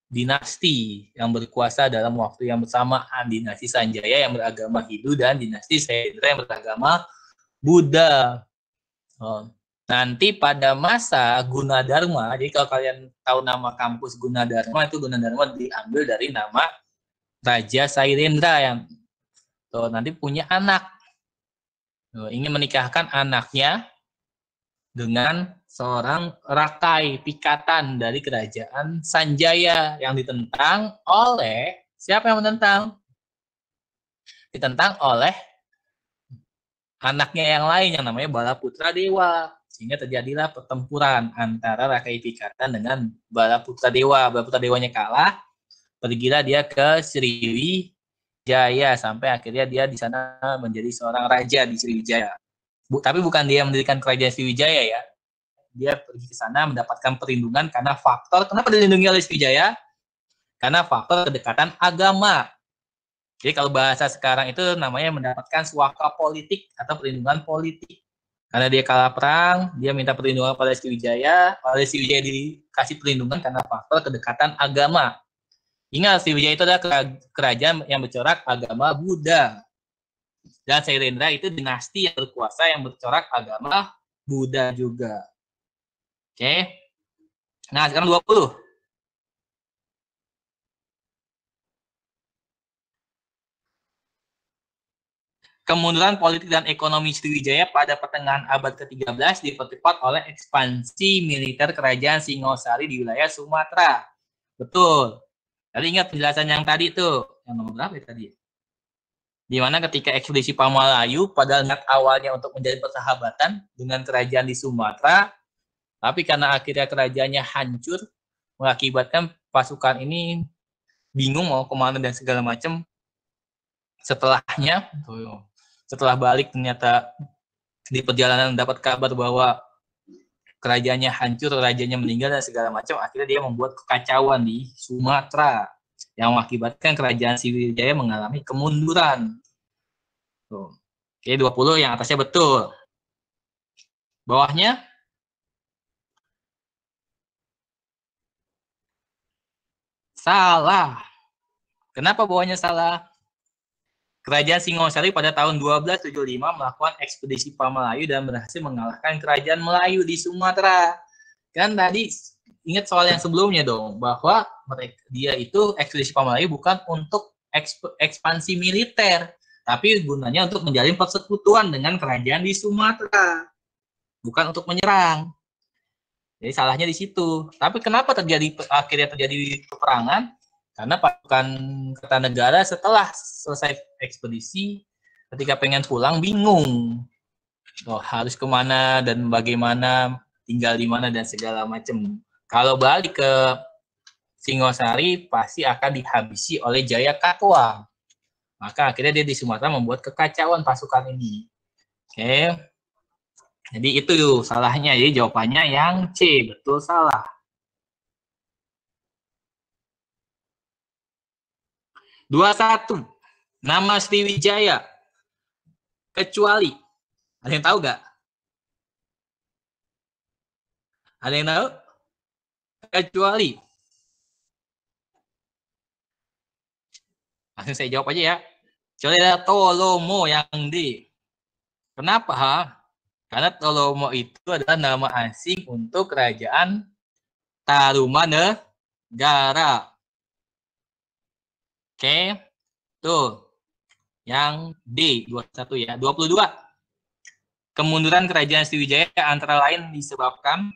dinasti yang berkuasa dalam waktu yang bersamaan dinasti Sanjaya yang beragama Hindu dan dinasti Sailendra yang beragama Buddha. Oh, nanti pada masa Gunadarma, jadi kalau kalian tahu nama kampus Gunadarma itu Gunadarma diambil dari nama Raja Sailendra yang tuh, nanti punya anak. Tuh, ingin menikahkan anaknya dengan seorang rakai pikatan dari kerajaan Sanjaya yang ditentang oleh siapa yang menentang? Ditentang oleh anaknya yang lain yang namanya Balaputra Dewa. Sehingga terjadilah pertempuran antara rakai pikatan dengan Balaputra Dewa. Balaputra Dewanya kalah, pergilah dia ke Sriwijaya sampai akhirnya dia di sana menjadi seorang raja di Sriwijaya. Bu, tapi bukan dia yang mendirikan kerajaan Sriwijaya ya. Dia pergi ke sana mendapatkan perlindungan karena faktor kenapa dilindungi oleh Sriwijaya? Karena faktor kedekatan agama. Jadi kalau bahasa sekarang itu namanya mendapatkan suaka politik atau perlindungan politik. Karena dia kalah perang, dia minta perlindungan pada Sriwijaya, Pada Sriwijaya dikasih perlindungan karena faktor kedekatan agama. Ingat, Sriwijaya itu adalah kerajaan yang bercorak agama Buddha. Dan Sailendra itu dinasti yang berkuasa yang bercorak agama Buddha juga. Oke. Okay. Nah, sekarang 20. Kemunduran politik dan ekonomi Sriwijaya pada pertengahan abad ke-13 dipercepat oleh ekspansi militer kerajaan Singosari di wilayah Sumatera. Betul. Jadi ingat penjelasan yang tadi itu yang nomor berapa ya tadi? Di mana ketika ekspedisi Pamalayu, pada niat awalnya untuk menjadi persahabatan dengan kerajaan di Sumatera, tapi karena akhirnya kerajaannya hancur, mengakibatkan pasukan ini bingung mau kemana dan segala macam. Setelahnya, setelah balik ternyata di perjalanan dapat kabar bahwa kerajaannya hancur, kerajaannya meninggal dan segala macam. Akhirnya dia membuat kekacauan di Sumatera yang mengakibatkan kerajaan Sriwijaya mengalami kemunduran. Tuh. Oke, 20 yang atasnya betul. Bawahnya salah. Kenapa bawahnya salah? Kerajaan Singosari pada tahun 1275 melakukan ekspedisi Pamelayu dan berhasil mengalahkan kerajaan Melayu di Sumatera. Kan tadi ingat soal yang sebelumnya dong, bahwa mereka dia itu ekspedisi Pahlavi bukan untuk eksp, ekspansi militer, tapi gunanya untuk menjalin persekutuan dengan kerajaan di Sumatera, ah. bukan untuk menyerang. Jadi salahnya di situ. Tapi kenapa terjadi akhirnya terjadi peperangan? Karena pasukan Kertanegara setelah selesai ekspedisi, ketika pengen pulang bingung, oh, harus kemana dan bagaimana, tinggal di mana dan segala macam. Kalau balik ke Singosari pasti akan dihabisi oleh Jaya Katwa. Maka akhirnya dia di Sumatera membuat kekacauan pasukan ini. Oke. Okay. Jadi itu yuk, salahnya. Jadi jawabannya yang C, betul salah. Dua satu, nama Sriwijaya, kecuali, ada yang tahu gak? Ada yang tahu? Kecuali Langsung saya jawab aja ya. Coba Tolomo yang di. Kenapa? Ha? Karena Tolomo itu adalah nama asing untuk kerajaan Tarumanegara. Oke. Tuh. Yang D 21 ya, 22. Kemunduran kerajaan Sriwijaya antara lain disebabkan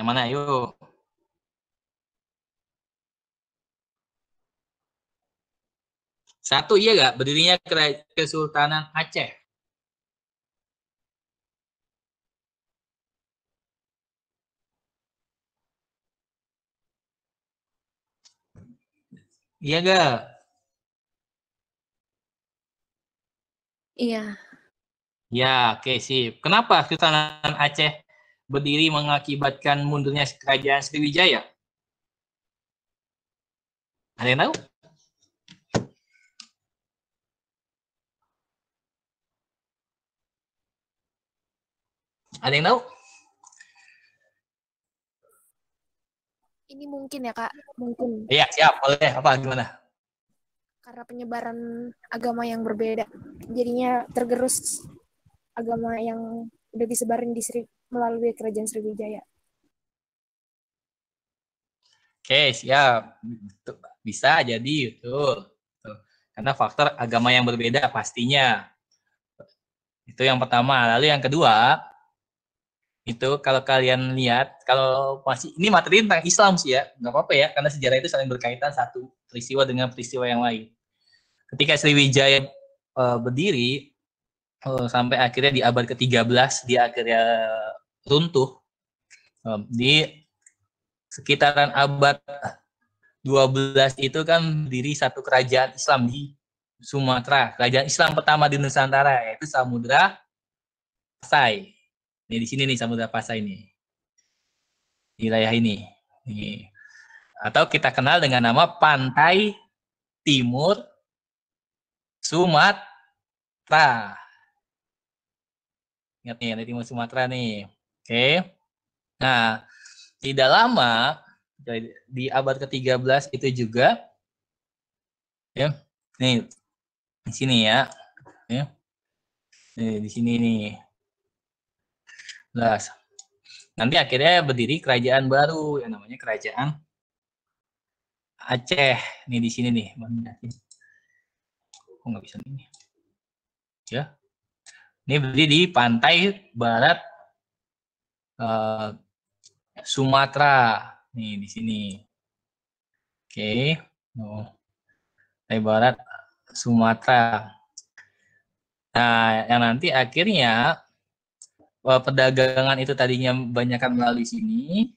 Yang mana? Yuk. Satu, iya gak? Berdirinya Kesultanan Aceh. Iya gak? Iya. Ya, oke sih. Kenapa Kesultanan Aceh? berdiri mengakibatkan mundurnya kerajaan Sriwijaya? Ada yang tahu? Ada yang tahu? Ini mungkin ya, Kak? Mungkin. Iya, siap. Boleh. Apa? Gimana? Karena penyebaran agama yang berbeda. Jadinya tergerus agama yang udah disebarin di Sri melalui Kerajaan Sriwijaya. Oke, siap. Bisa jadi, betul. Karena faktor agama yang berbeda pastinya. Itu yang pertama. Lalu yang kedua, itu kalau kalian lihat, kalau masih ini materi tentang Islam sih ya, nggak apa-apa ya, karena sejarah itu saling berkaitan satu peristiwa dengan peristiwa yang lain. Ketika Sriwijaya eh, berdiri, eh, sampai akhirnya di abad ke-13, dia akhirnya runtuh di sekitaran abad 12 itu kan diri satu kerajaan Islam di Sumatera. Kerajaan Islam pertama di Nusantara yaitu Samudra Pasai. Ini di sini nih Samudra Pasai ini. Di wilayah ini. ini. Atau kita kenal dengan nama Pantai Timur Sumatera. Ingat nih, Pantai Timur Sumatera nih. Oke. Nah, tidak lama di abad ke-13 itu juga ya. Nih di sini ya. Ya. Nih, di sini nih. Las. nanti akhirnya berdiri kerajaan baru yang namanya kerajaan Aceh. Nih di sini nih, Kok nggak bisa ini. Ya. Ini berdiri di pantai barat Eh, Sumatera nih di sini. Oke, okay. oh. Nah, barat Sumatera. Nah, yang nanti akhirnya eh, perdagangan itu tadinya banyakkan melalui sini,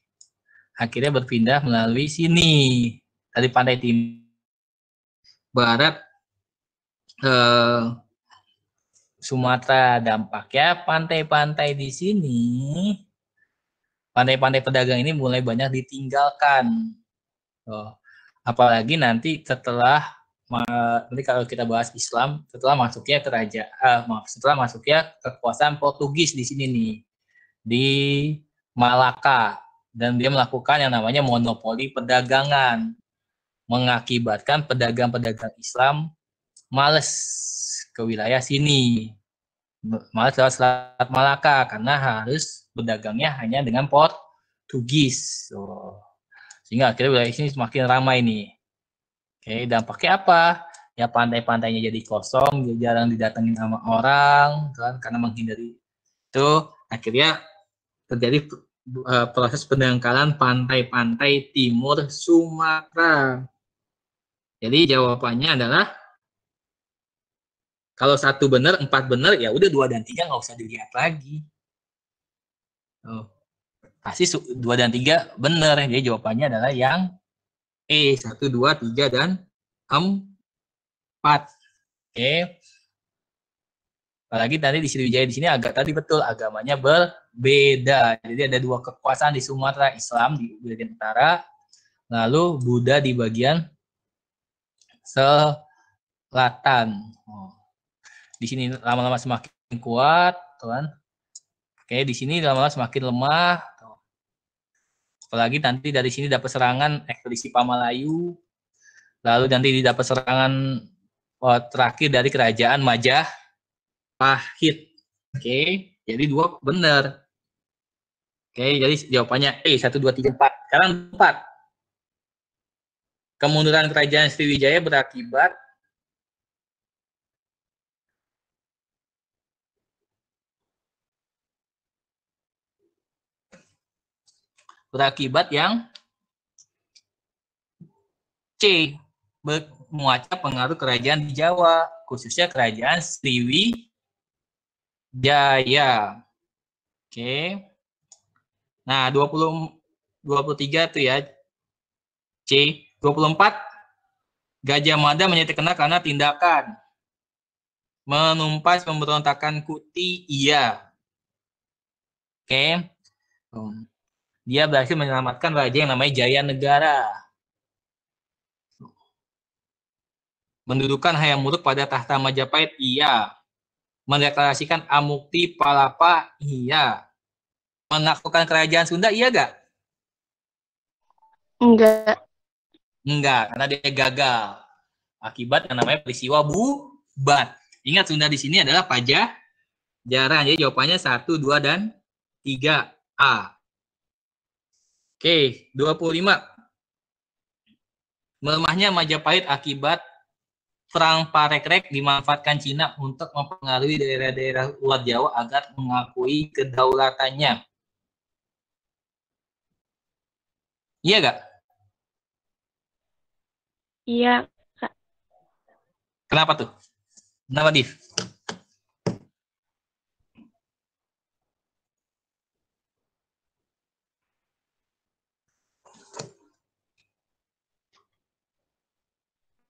akhirnya berpindah melalui sini. Tadi pantai timur, barat, ke eh, Sumatera dampaknya pantai-pantai di sini pandai-pandai pedagang ini mulai banyak ditinggalkan. Oh, apalagi nanti setelah nanti kalau kita bahas Islam setelah masuknya kerajaan eh, setelah masuknya kekuasaan Portugis di sini nih di Malaka dan dia melakukan yang namanya monopoli perdagangan mengakibatkan pedagang-pedagang Islam males ke wilayah sini males lewat Selat Malaka karena harus Berdagangnya hanya dengan Portugis. So, oh. sehingga akhirnya wilayah ini semakin ramai nih. Oke, dampaknya apa? Ya pantai-pantainya jadi kosong, jarang didatangi sama orang, kan? karena menghindari itu akhirnya terjadi eh, proses penangkalan pantai-pantai timur Sumatera. Jadi jawabannya adalah kalau satu benar, empat benar, ya udah dua dan tiga nggak usah dilihat lagi. Oh. Pasti dua dan tiga benar. Jadi jawabannya adalah yang E. Satu, dua, tiga, dan empat. Oke. Apalagi tadi di Sriwijaya di sini agak tadi betul agamanya berbeda. Jadi ada dua kekuasaan di Sumatera, Islam di bagian utara, lalu Buddha di bagian selatan. Oh. Di sini lama-lama semakin kuat, tuan. Oke, di sini lama-lama semakin lemah. Apalagi nanti dari sini dapat serangan ekspedisi Pamalayu. Lalu nanti didapat serangan oh, terakhir dari kerajaan Majah Pahit. Oke, jadi dua benar. Oke, jadi jawabannya E, 1, 2, 3, 4. Sekarang 4. Kemunduran kerajaan Sriwijaya berakibat berakibat yang C menguatnya pengaruh kerajaan di Jawa, khususnya kerajaan Sriwijaya. Jaya. Oke. Okay. Nah, 20 23 itu ya. C 24 Gajah Mada menjadi kena karena tindakan menumpas pemberontakan Kuti iya. Oke. Okay. Hmm dia berhasil menyelamatkan raja yang namanya Jaya Negara. Mendudukan Hayam pada tahta Majapahit, iya. Mendeklarasikan Amukti Palapa, iya. Menaklukkan kerajaan Sunda, iya gak? Enggak. Enggak, karena dia gagal. Akibat yang namanya peristiwa Bu Bat. Ingat Sunda di sini adalah pajak jarang. Jadi jawabannya 1, 2, dan 3A. Oke, 25. Melemahnya Majapahit akibat perang Parekrek dimanfaatkan Cina untuk mempengaruhi daerah-daerah luar Jawa agar mengakui kedaulatannya. Iya gak? Iya, Kak. Kenapa tuh? Kenapa, Div?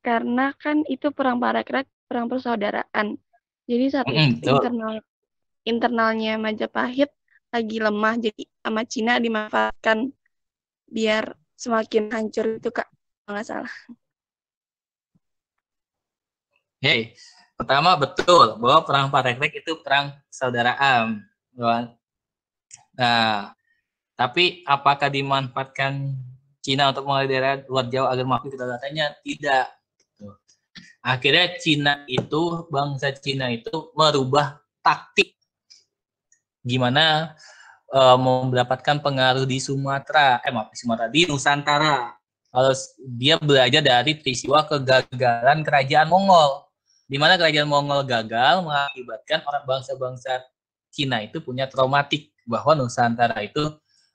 karena kan itu perang paragraf perang persaudaraan jadi saat mm internal internalnya Majapahit lagi lemah jadi sama Cina dimanfaatkan biar semakin hancur itu kak nggak salah Hey, pertama betul bahwa perang Parekrek itu perang saudaraan. Nah, tapi apakah dimanfaatkan Cina untuk mengalih daerah luar Jawa agar kita datanya Tidak akhirnya Cina itu bangsa Cina itu merubah taktik gimana e, mendapatkan pengaruh di Sumatera eh maaf di Sumatera di Nusantara kalau dia belajar dari peristiwa kegagalan kerajaan Mongol di mana kerajaan Mongol gagal mengakibatkan orang bangsa-bangsa Cina itu punya traumatik bahwa Nusantara itu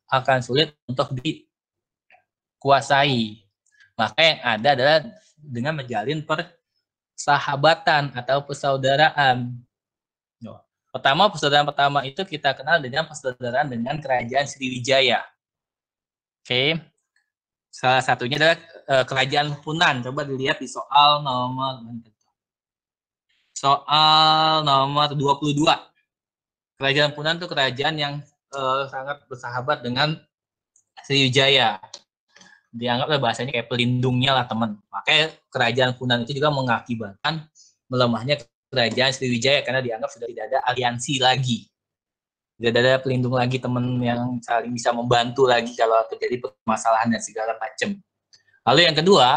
akan sulit untuk dikuasai maka yang ada adalah dengan menjalin per persahabatan atau persaudaraan. Pertama, persaudaraan pertama itu kita kenal dengan persaudaraan dengan kerajaan Sriwijaya. Oke. Salah satunya adalah eh, kerajaan Punan. Coba dilihat di soal nomor soal nomor 22. Kerajaan Punan itu kerajaan yang eh, sangat bersahabat dengan Sriwijaya dianggap lah bahasanya kayak pelindungnya lah teman. Makanya kerajaan Hunan itu juga mengakibatkan melemahnya kerajaan Sriwijaya karena dianggap sudah tidak ada aliansi lagi. Tidak ada pelindung lagi teman yang saling bisa membantu lagi kalau terjadi permasalahan dan segala macam. Lalu yang kedua,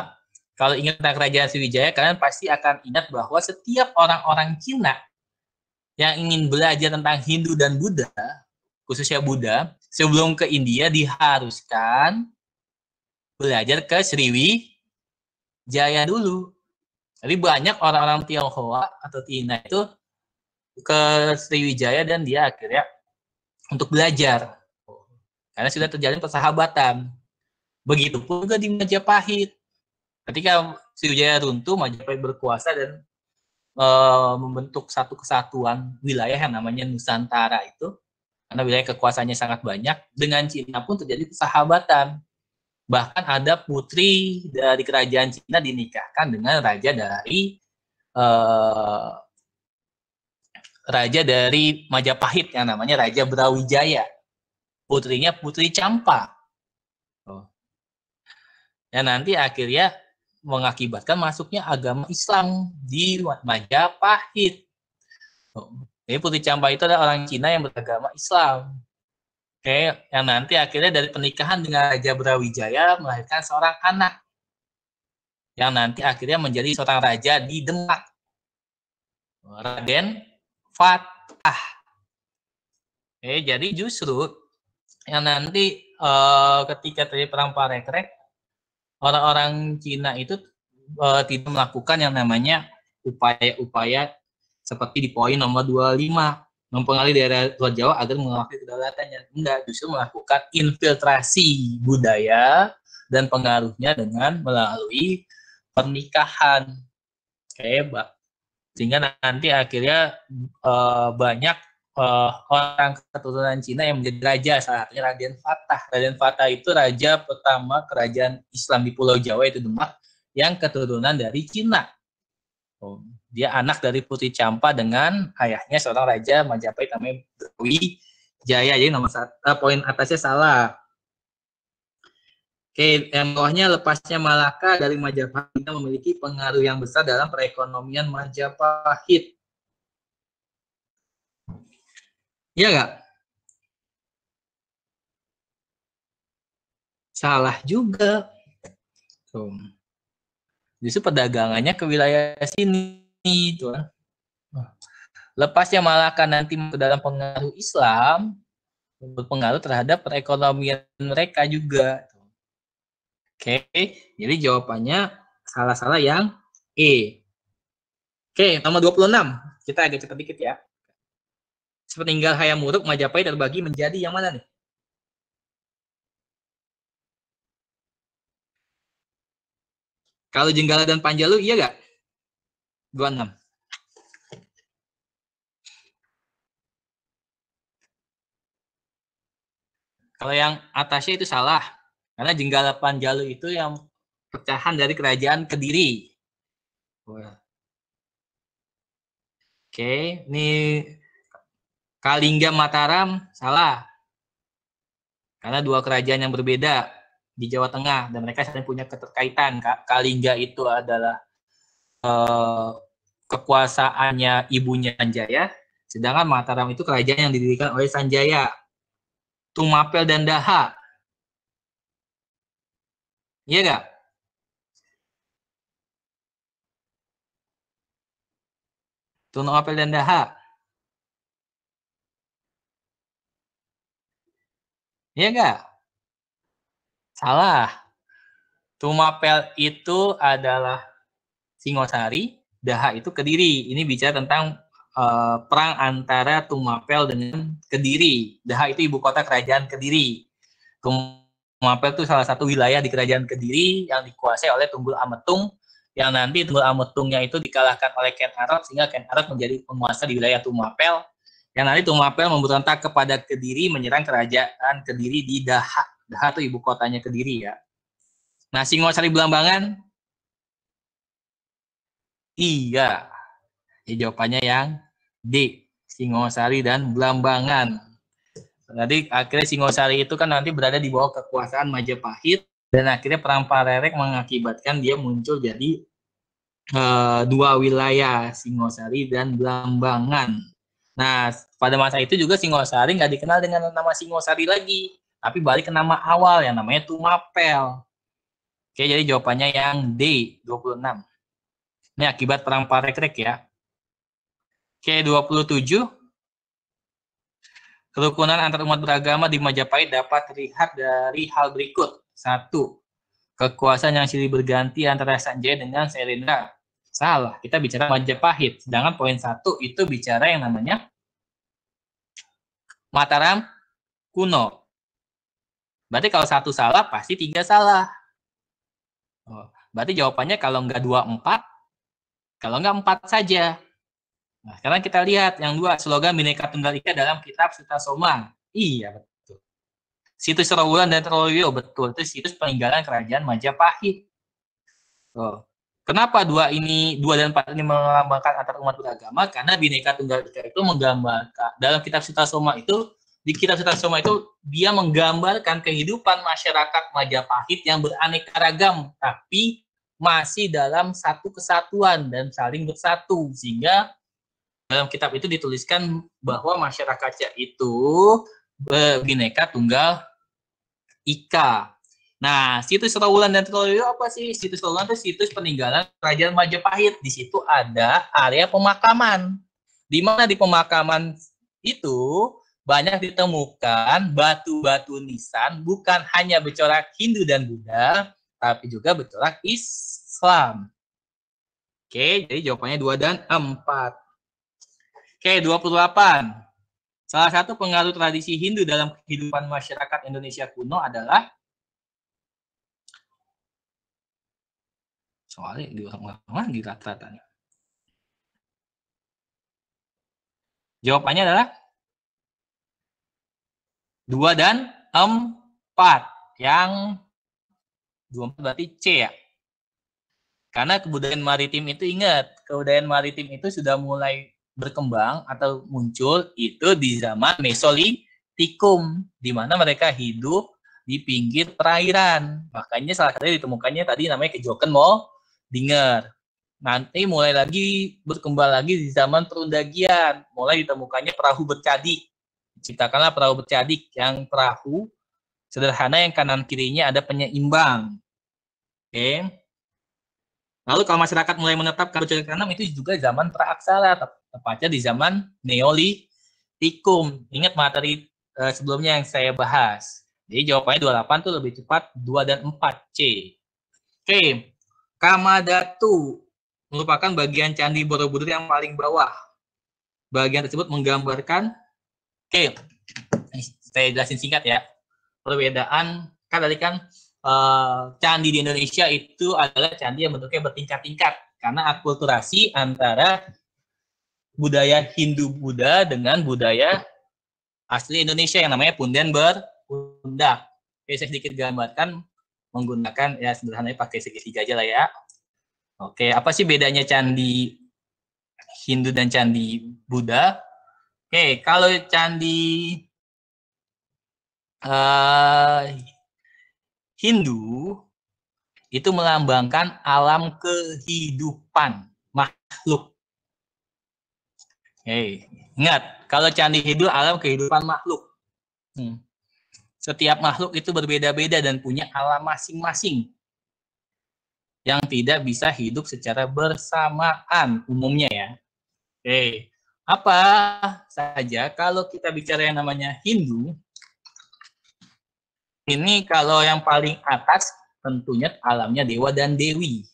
kalau ingat tentang kerajaan Sriwijaya, kalian pasti akan ingat bahwa setiap orang-orang Cina yang ingin belajar tentang Hindu dan Buddha, khususnya Buddha, sebelum ke India diharuskan belajar ke Sriwi Jaya dulu. Tapi banyak orang-orang Tionghoa atau Tina itu ke Sriwijaya dan dia akhirnya untuk belajar. Karena sudah terjalin persahabatan. Begitupun juga di Majapahit. Ketika Sriwijaya runtuh, Majapahit berkuasa dan e, membentuk satu kesatuan wilayah yang namanya Nusantara itu. Karena wilayah kekuasaannya sangat banyak, dengan Cina pun terjadi persahabatan Bahkan ada putri dari kerajaan Cina dinikahkan dengan raja dari uh, raja dari Majapahit yang namanya Raja Brawijaya. Putrinya Putri Campa. yang nanti akhirnya mengakibatkan masuknya agama Islam di Majapahit. Oh. Jadi Putri Campa itu adalah orang Cina yang beragama Islam. Oke, yang nanti akhirnya dari pernikahan dengan Raja Brawijaya melahirkan seorang anak yang nanti akhirnya menjadi seorang raja di Demak. Raden Fatah. Oke, jadi justru yang nanti uh, ketika terjadi perang Parekrek, orang-orang Cina itu uh, tidak melakukan yang namanya upaya-upaya seperti di poin nomor 25 mempengaruhi daerah luar Jawa agar mengakui kedaulatannya. Enggak, justru melakukan infiltrasi budaya dan pengaruhnya dengan melalui pernikahan. Oke, Mbak. Sehingga nanti akhirnya uh, banyak uh, orang keturunan Cina yang menjadi raja, salah satunya Raden Fatah. Raden Fatah itu raja pertama kerajaan Islam di Pulau Jawa, itu Demak, yang keturunan dari Cina. Oh. Dia anak dari Putri Campa dengan ayahnya seorang raja Majapahit namanya Brawi Jaya. Jadi nomor satu, uh, eh, poin atasnya salah. Oke, yang bawahnya lepasnya Malaka dari Majapahit memiliki pengaruh yang besar dalam perekonomian Majapahit. Iya nggak? Salah juga. Tuh. Justru perdagangannya ke wilayah sini itu kan. Nah, Lepasnya akan nanti ke dalam pengaruh Islam berpengaruh terhadap perekonomian mereka juga. Gitu. Oke, jadi jawabannya salah-salah yang E. Oke, nomor 26. Kita agak cepat dikit ya. Sepeninggal Hayamuruk, Majapahit terbagi menjadi yang mana nih? Kalau Jenggala dan Panjalu, iya gak? 26. Kalau yang atasnya itu salah. Karena Jenggala Panjalu itu yang pecahan dari kerajaan Kediri. Oke, ini Kalingga Mataram salah. Karena dua kerajaan yang berbeda di Jawa Tengah dan mereka saling punya keterkaitan. Kalingga itu adalah Eh, kekuasaannya ibunya Sanjaya, sedangkan Mataram itu kerajaan yang didirikan oleh Sanjaya, Tumapel dan Daha. Iya nggak? Tumapel dan Daha. Iya nggak? Salah. Tumapel itu adalah Singosari, Daha itu Kediri. Ini bicara tentang uh, perang antara Tumapel dengan Kediri. Daha itu ibu kota kerajaan Kediri. Tumapel itu salah satu wilayah di kerajaan Kediri yang dikuasai oleh Tunggul Ametung yang nanti Tunggul Ametungnya itu dikalahkan oleh Ken Arok sehingga Ken Arok menjadi penguasa di wilayah Tumapel yang nanti Tumapel memberontak kepada Kediri menyerang kerajaan Kediri di Daha. Daha itu ibu kotanya Kediri ya. Nah, Singosari Belambangan Iya. Jadi jawabannya yang D. Singosari dan Blambangan. Jadi akhirnya Singosari itu kan nanti berada di bawah kekuasaan Majapahit dan akhirnya perang Parerek mengakibatkan dia muncul jadi uh, dua wilayah Singosari dan Blambangan. Nah, pada masa itu juga Singosari nggak dikenal dengan nama Singosari lagi, tapi balik ke nama awal yang namanya Tumapel. Oke, jadi jawabannya yang D, 26. Ini akibat perang Parekrik ya. K27, kerukunan antar umat beragama di Majapahit dapat terlihat dari hal berikut. Satu, kekuasaan yang silih berganti antara Sanjaya dengan Serinda Salah, kita bicara Majapahit. Sedangkan poin satu itu bicara yang namanya Mataram kuno. Berarti kalau satu salah, pasti tiga salah. Oh, berarti jawabannya kalau nggak dua, empat, kalau enggak empat saja. Nah, sekarang kita lihat yang dua slogan Bhinneka Tunggal Ika dalam kitab Suta Soma. Iya, betul. Situs Rawulan dan Troyo, betul. Itu situs peninggalan kerajaan Majapahit. Oh. Kenapa dua ini, dua dan empat ini melambangkan antar umat beragama? Karena Bhinneka Tunggal Ika itu menggambarkan, dalam kitab Suta Soma itu, di kitab Suta Soma itu, dia menggambarkan kehidupan masyarakat Majapahit yang beraneka ragam, tapi masih dalam satu kesatuan dan saling bersatu sehingga dalam kitab itu dituliskan bahwa masyarakatnya itu bineka tunggal ika. Nah, situs Trawulan dan Troyo apa sih? Situs Trawulan itu situs peninggalan raja Majapahit. Di situ ada area pemakaman. Di mana di pemakaman itu banyak ditemukan batu-batu nisan bukan hanya bercorak Hindu dan Buddha, tapi juga bertolak Islam. Oke, jadi jawabannya 2 dan 4. Oke, 28. Salah satu pengaruh tradisi Hindu dalam kehidupan masyarakat Indonesia kuno adalah soalnya diulang-ulang lagi rata rata Jawabannya adalah 2 dan 4 yang 24 berarti C ya. Karena kebudayaan maritim itu ingat, kebudayaan maritim itu sudah mulai berkembang atau muncul itu di zaman Mesolitikum, di mana mereka hidup di pinggir perairan. Makanya salah satu ditemukannya tadi namanya kejoken mau dinger. Nanti mulai lagi berkembang lagi di zaman perundagian, mulai ditemukannya perahu bercadik. Ciptakanlah perahu bercadik yang perahu sederhana yang kanan kirinya ada penyeimbang. Oke. Okay. Lalu kalau masyarakat mulai menetap kalau rujukan kanan itu juga zaman praaksara, tepatnya di zaman neolitikum. Ingat materi uh, sebelumnya yang saya bahas. Jadi jawabannya 28 tuh lebih cepat 2 dan 4 C. Oke. Okay. Kamadatu merupakan bagian candi Borobudur yang paling bawah. Bagian tersebut menggambarkan Oke. Okay. Saya jelasin singkat ya perbedaan kan tadi kan uh, candi di Indonesia itu adalah candi yang bentuknya bertingkat-tingkat karena akulturasi antara budaya Hindu Buddha dengan budaya asli Indonesia yang namanya punden berpundak. Oke, saya sedikit gambarkan menggunakan ya sederhananya pakai segitiga aja lah ya. Oke, apa sih bedanya candi Hindu dan candi Buddha? Oke, kalau candi uh, Hindu itu melambangkan alam kehidupan makhluk. Hey, ingat, kalau candi Hindu alam kehidupan makhluk. Hmm. Setiap makhluk itu berbeda-beda dan punya alam masing-masing yang tidak bisa hidup secara bersamaan umumnya ya. Oke, apa saja kalau kita bicara yang namanya Hindu, ini kalau yang paling atas tentunya alamnya dewa dan dewi.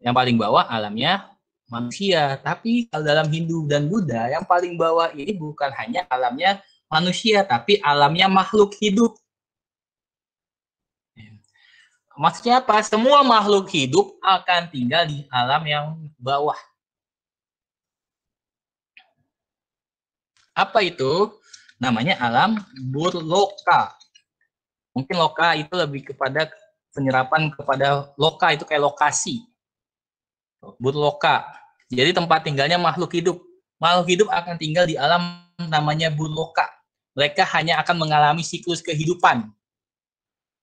Yang paling bawah alamnya manusia. Tapi kalau dalam Hindu dan Buddha, yang paling bawah ini bukan hanya alamnya manusia, tapi alamnya makhluk hidup. Ya. Maksudnya apa? Semua makhluk hidup akan tinggal di alam yang bawah. Apa itu? Namanya alam burloka. Mungkin loka itu lebih kepada penyerapan kepada loka itu kayak lokasi. But loka. Jadi tempat tinggalnya makhluk hidup. Makhluk hidup akan tinggal di alam namanya loka. Mereka hanya akan mengalami siklus kehidupan.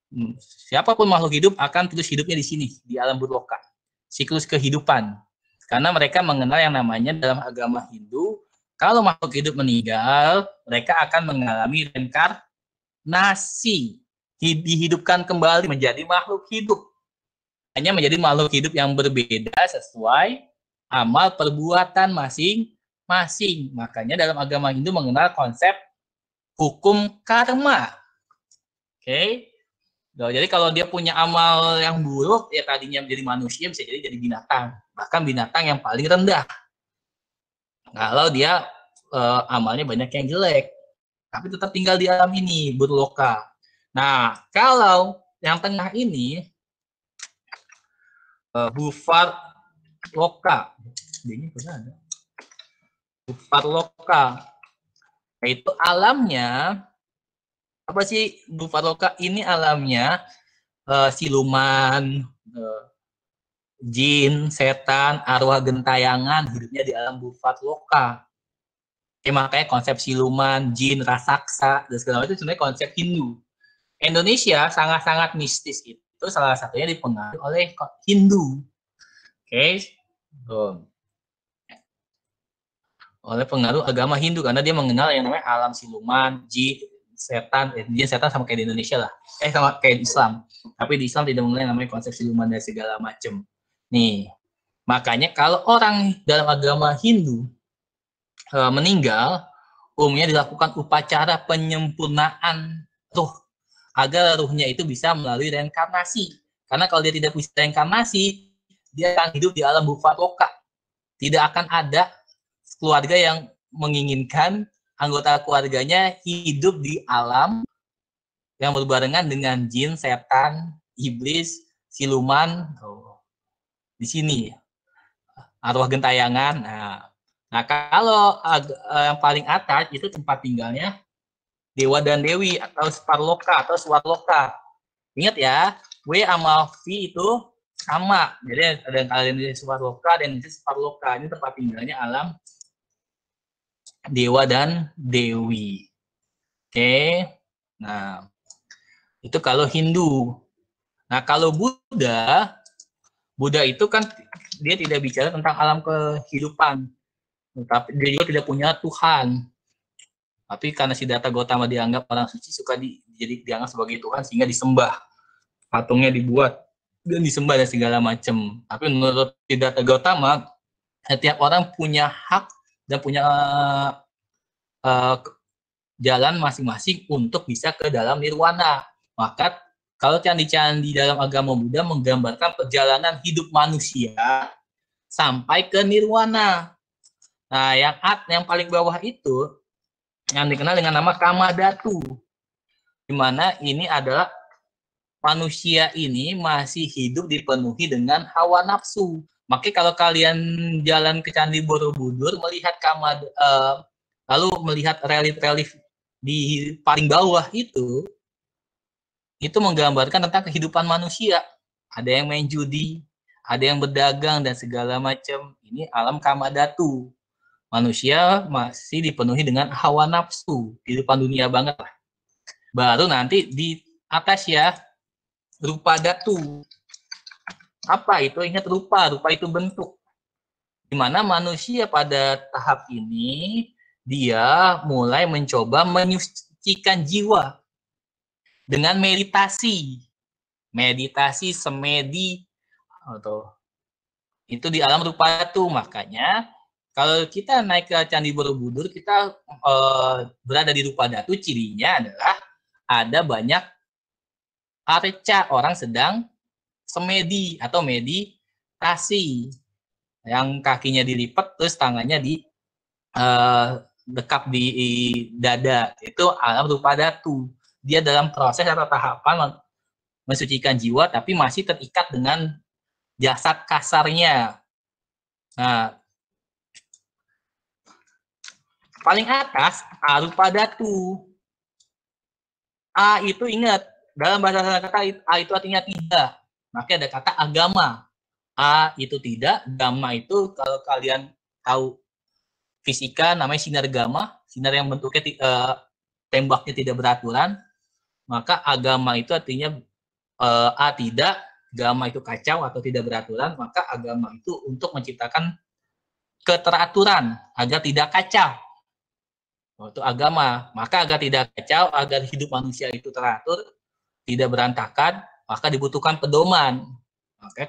Hmm, siapapun makhluk hidup akan terus hidupnya di sini, di alam loka. Siklus kehidupan. Karena mereka mengenal yang namanya dalam agama Hindu, kalau makhluk hidup meninggal, mereka akan mengalami reinkarnasi dihidupkan kembali menjadi makhluk hidup. Hanya menjadi makhluk hidup yang berbeda sesuai amal perbuatan masing-masing. Makanya dalam agama Hindu mengenal konsep hukum karma. Oke. Okay? jadi kalau dia punya amal yang buruk, ya tadinya menjadi manusia bisa jadi jadi binatang, bahkan binatang yang paling rendah. Kalau dia eh, amalnya banyak yang jelek, tapi tetap tinggal di alam ini, berloka. Nah, kalau yang tengah ini uh, eh, Bufar Loka. Ini benar Bufar Loka. Nah, itu alamnya apa sih Bufar Loka ini alamnya uh, siluman uh, jin, setan, arwah gentayangan hidupnya di alam Bufar Loka. Ya, makanya konsep siluman, jin, raksasa dan segala macam itu sebenarnya konsep Hindu Indonesia sangat-sangat mistis itu salah satunya dipengaruhi oleh Hindu. Oke. Okay. Oleh pengaruh agama Hindu karena dia mengenal yang namanya alam siluman, ji, setan, eh, dia setan sama kayak di Indonesia lah. Eh sama kayak Islam. Tapi di Islam tidak mengenal namanya konsep siluman dan segala macam. Nih. Makanya kalau orang dalam agama Hindu eh, meninggal, umumnya dilakukan upacara penyempurnaan tuh agar ruhnya itu bisa melalui reinkarnasi. Karena kalau dia tidak bisa reinkarnasi, dia akan hidup di alam bufat loka. Tidak akan ada keluarga yang menginginkan anggota keluarganya hidup di alam yang berbarengan dengan jin, setan, iblis, siluman, oh, di sini ya. arwah gentayangan. Nah, nah kalau eh, yang paling atas itu tempat tinggalnya dewa dan dewi atau sparloka atau swarloka. Ingat ya, W sama V itu sama. Jadi ada yang kalian di swarloka dan di sparloka. Ini tempat tinggalnya alam dewa dan dewi. Oke. Nah, itu kalau Hindu. Nah, kalau Buddha, Buddha itu kan dia tidak bicara tentang alam kehidupan. tapi dia juga tidak punya Tuhan. Tapi karena si data Gautama dianggap orang suci suka di, jadi dianggap sebagai Tuhan sehingga disembah. Patungnya dibuat dan disembah dan segala macam. Tapi menurut data Gautama setiap orang punya hak dan punya uh, uh, jalan masing-masing untuk bisa ke dalam nirwana. Maka kalau candi-candi dalam agama Buddha menggambarkan perjalanan hidup manusia sampai ke nirwana. Nah, yang at yang paling bawah itu yang dikenal dengan nama Kamadatu. Di mana ini adalah manusia ini masih hidup dipenuhi dengan hawa nafsu. Makanya kalau kalian jalan ke Candi Borobudur melihat kamad, uh, lalu melihat relief-relief di paling bawah itu itu menggambarkan tentang kehidupan manusia. Ada yang main judi, ada yang berdagang dan segala macam. Ini alam kamadatu manusia masih dipenuhi dengan hawa nafsu, kehidupan dunia banget lah. Baru nanti di atas ya, rupa datu. Apa itu? Ingat rupa, rupa itu bentuk. Di mana manusia pada tahap ini, dia mulai mencoba menyucikan jiwa dengan meditasi. Meditasi semedi atau itu di alam rupa itu makanya kalau kita naik ke Candi Borobudur, kita e, berada di Rupa Datu, cirinya adalah ada banyak arca orang sedang semedi atau meditasi yang kakinya dilipat terus tangannya di e, dekap di dada itu alam datu Dia dalam proses atau tahapan mensucikan jiwa tapi masih terikat dengan jasad kasarnya. Nah, paling atas harus pada tu. A itu ingat, dalam bahasa kata A itu artinya tidak. Maka ada kata agama. A itu tidak, gamma itu kalau kalian tahu fisika namanya sinar gamma, sinar yang bentuknya e, tembaknya tidak beraturan, maka agama itu artinya e, A tidak, gamma itu kacau atau tidak beraturan, maka agama itu untuk menciptakan keteraturan agar tidak kacau waktu agama. Maka agar tidak kacau, agar hidup manusia itu teratur, tidak berantakan, maka dibutuhkan pedoman. Oke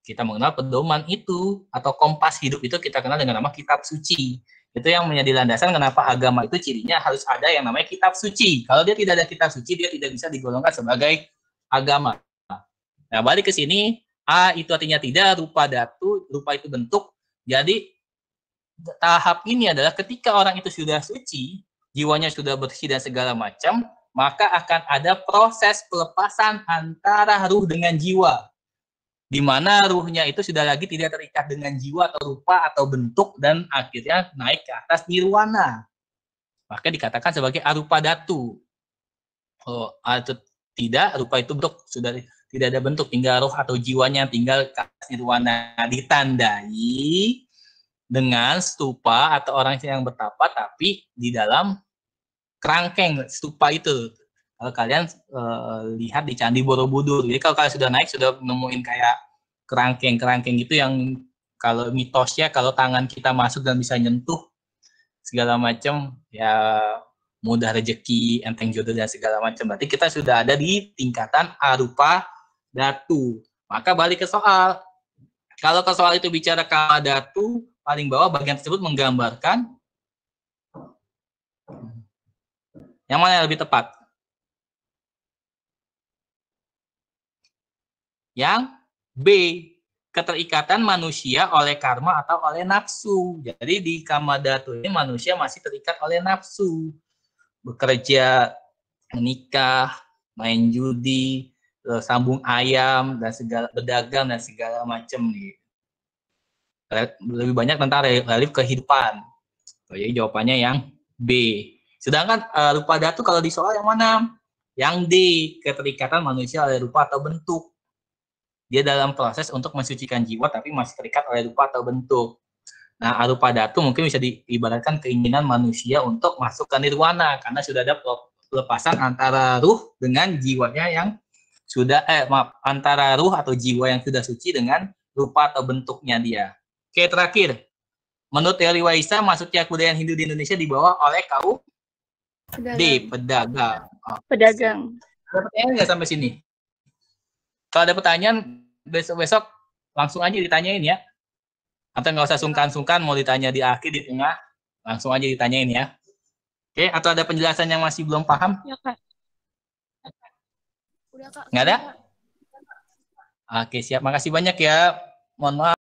kita mengenal pedoman itu atau kompas hidup itu kita kenal dengan nama kitab suci. Itu yang menjadi landasan kenapa agama itu cirinya harus ada yang namanya kitab suci. Kalau dia tidak ada kitab suci, dia tidak bisa digolongkan sebagai agama. Nah, balik ke sini, A itu artinya tidak, rupa datu, rupa itu bentuk. Jadi tahap ini adalah ketika orang itu sudah suci, jiwanya sudah bersih dan segala macam, maka akan ada proses pelepasan antara ruh dengan jiwa. Di mana ruhnya itu sudah lagi tidak terikat dengan jiwa atau rupa atau bentuk dan akhirnya naik ke atas nirwana. Maka dikatakan sebagai arupa datu. Oh, atau tidak, rupa itu bentuk sudah tidak ada bentuk, tinggal roh atau jiwanya tinggal ke atas nirwana. Ditandai dengan stupa atau orang yang bertapa tapi di dalam kerangkeng stupa itu. Kalau kalian e, lihat di Candi Borobudur, jadi kalau kalian sudah naik sudah nemuin kayak kerangkeng-kerangkeng itu yang kalau mitosnya kalau tangan kita masuk dan bisa nyentuh segala macam ya mudah rejeki enteng jodoh dan segala macam. Berarti kita sudah ada di tingkatan arupa datu. Maka balik ke soal. Kalau ke soal itu bicara kama datu, paling bawah bagian tersebut menggambarkan yang mana yang lebih tepat? Yang B, keterikatan manusia oleh karma atau oleh nafsu. Jadi di kamadatu ini manusia masih terikat oleh nafsu. Bekerja, menikah, main judi, sambung ayam dan segala berdagang dan segala macam nih lebih banyak tentang relief kehidupan. Oh, jadi jawabannya yang B. Sedangkan uh, rupa datu kalau di soal yang mana? Yang D, keterikatan manusia oleh rupa atau bentuk. Dia dalam proses untuk mensucikan jiwa tapi masih terikat oleh rupa atau bentuk. Nah, arupa datu mungkin bisa diibaratkan keinginan manusia untuk masuk ke nirwana karena sudah ada pelepasan antara ruh dengan jiwanya yang sudah eh maaf, antara ruh atau jiwa yang sudah suci dengan rupa atau bentuknya dia. Oke, terakhir. Menurut teori Waisa, maksudnya kebudayaan Hindu di Indonesia dibawa oleh kaum di pedagang. Pedagang. Ada pertanyaan nggak sampai sini? Kalau ada pertanyaan, besok-besok langsung aja ditanyain ya. Atau nggak usah sungkan-sungkan, mau ditanya di akhir, di tengah, langsung aja ditanyain ya. Oke, atau ada penjelasan yang masih belum paham? Ya, Kak. Nggak ada? Oke, siap. Makasih banyak ya. Mohon maaf.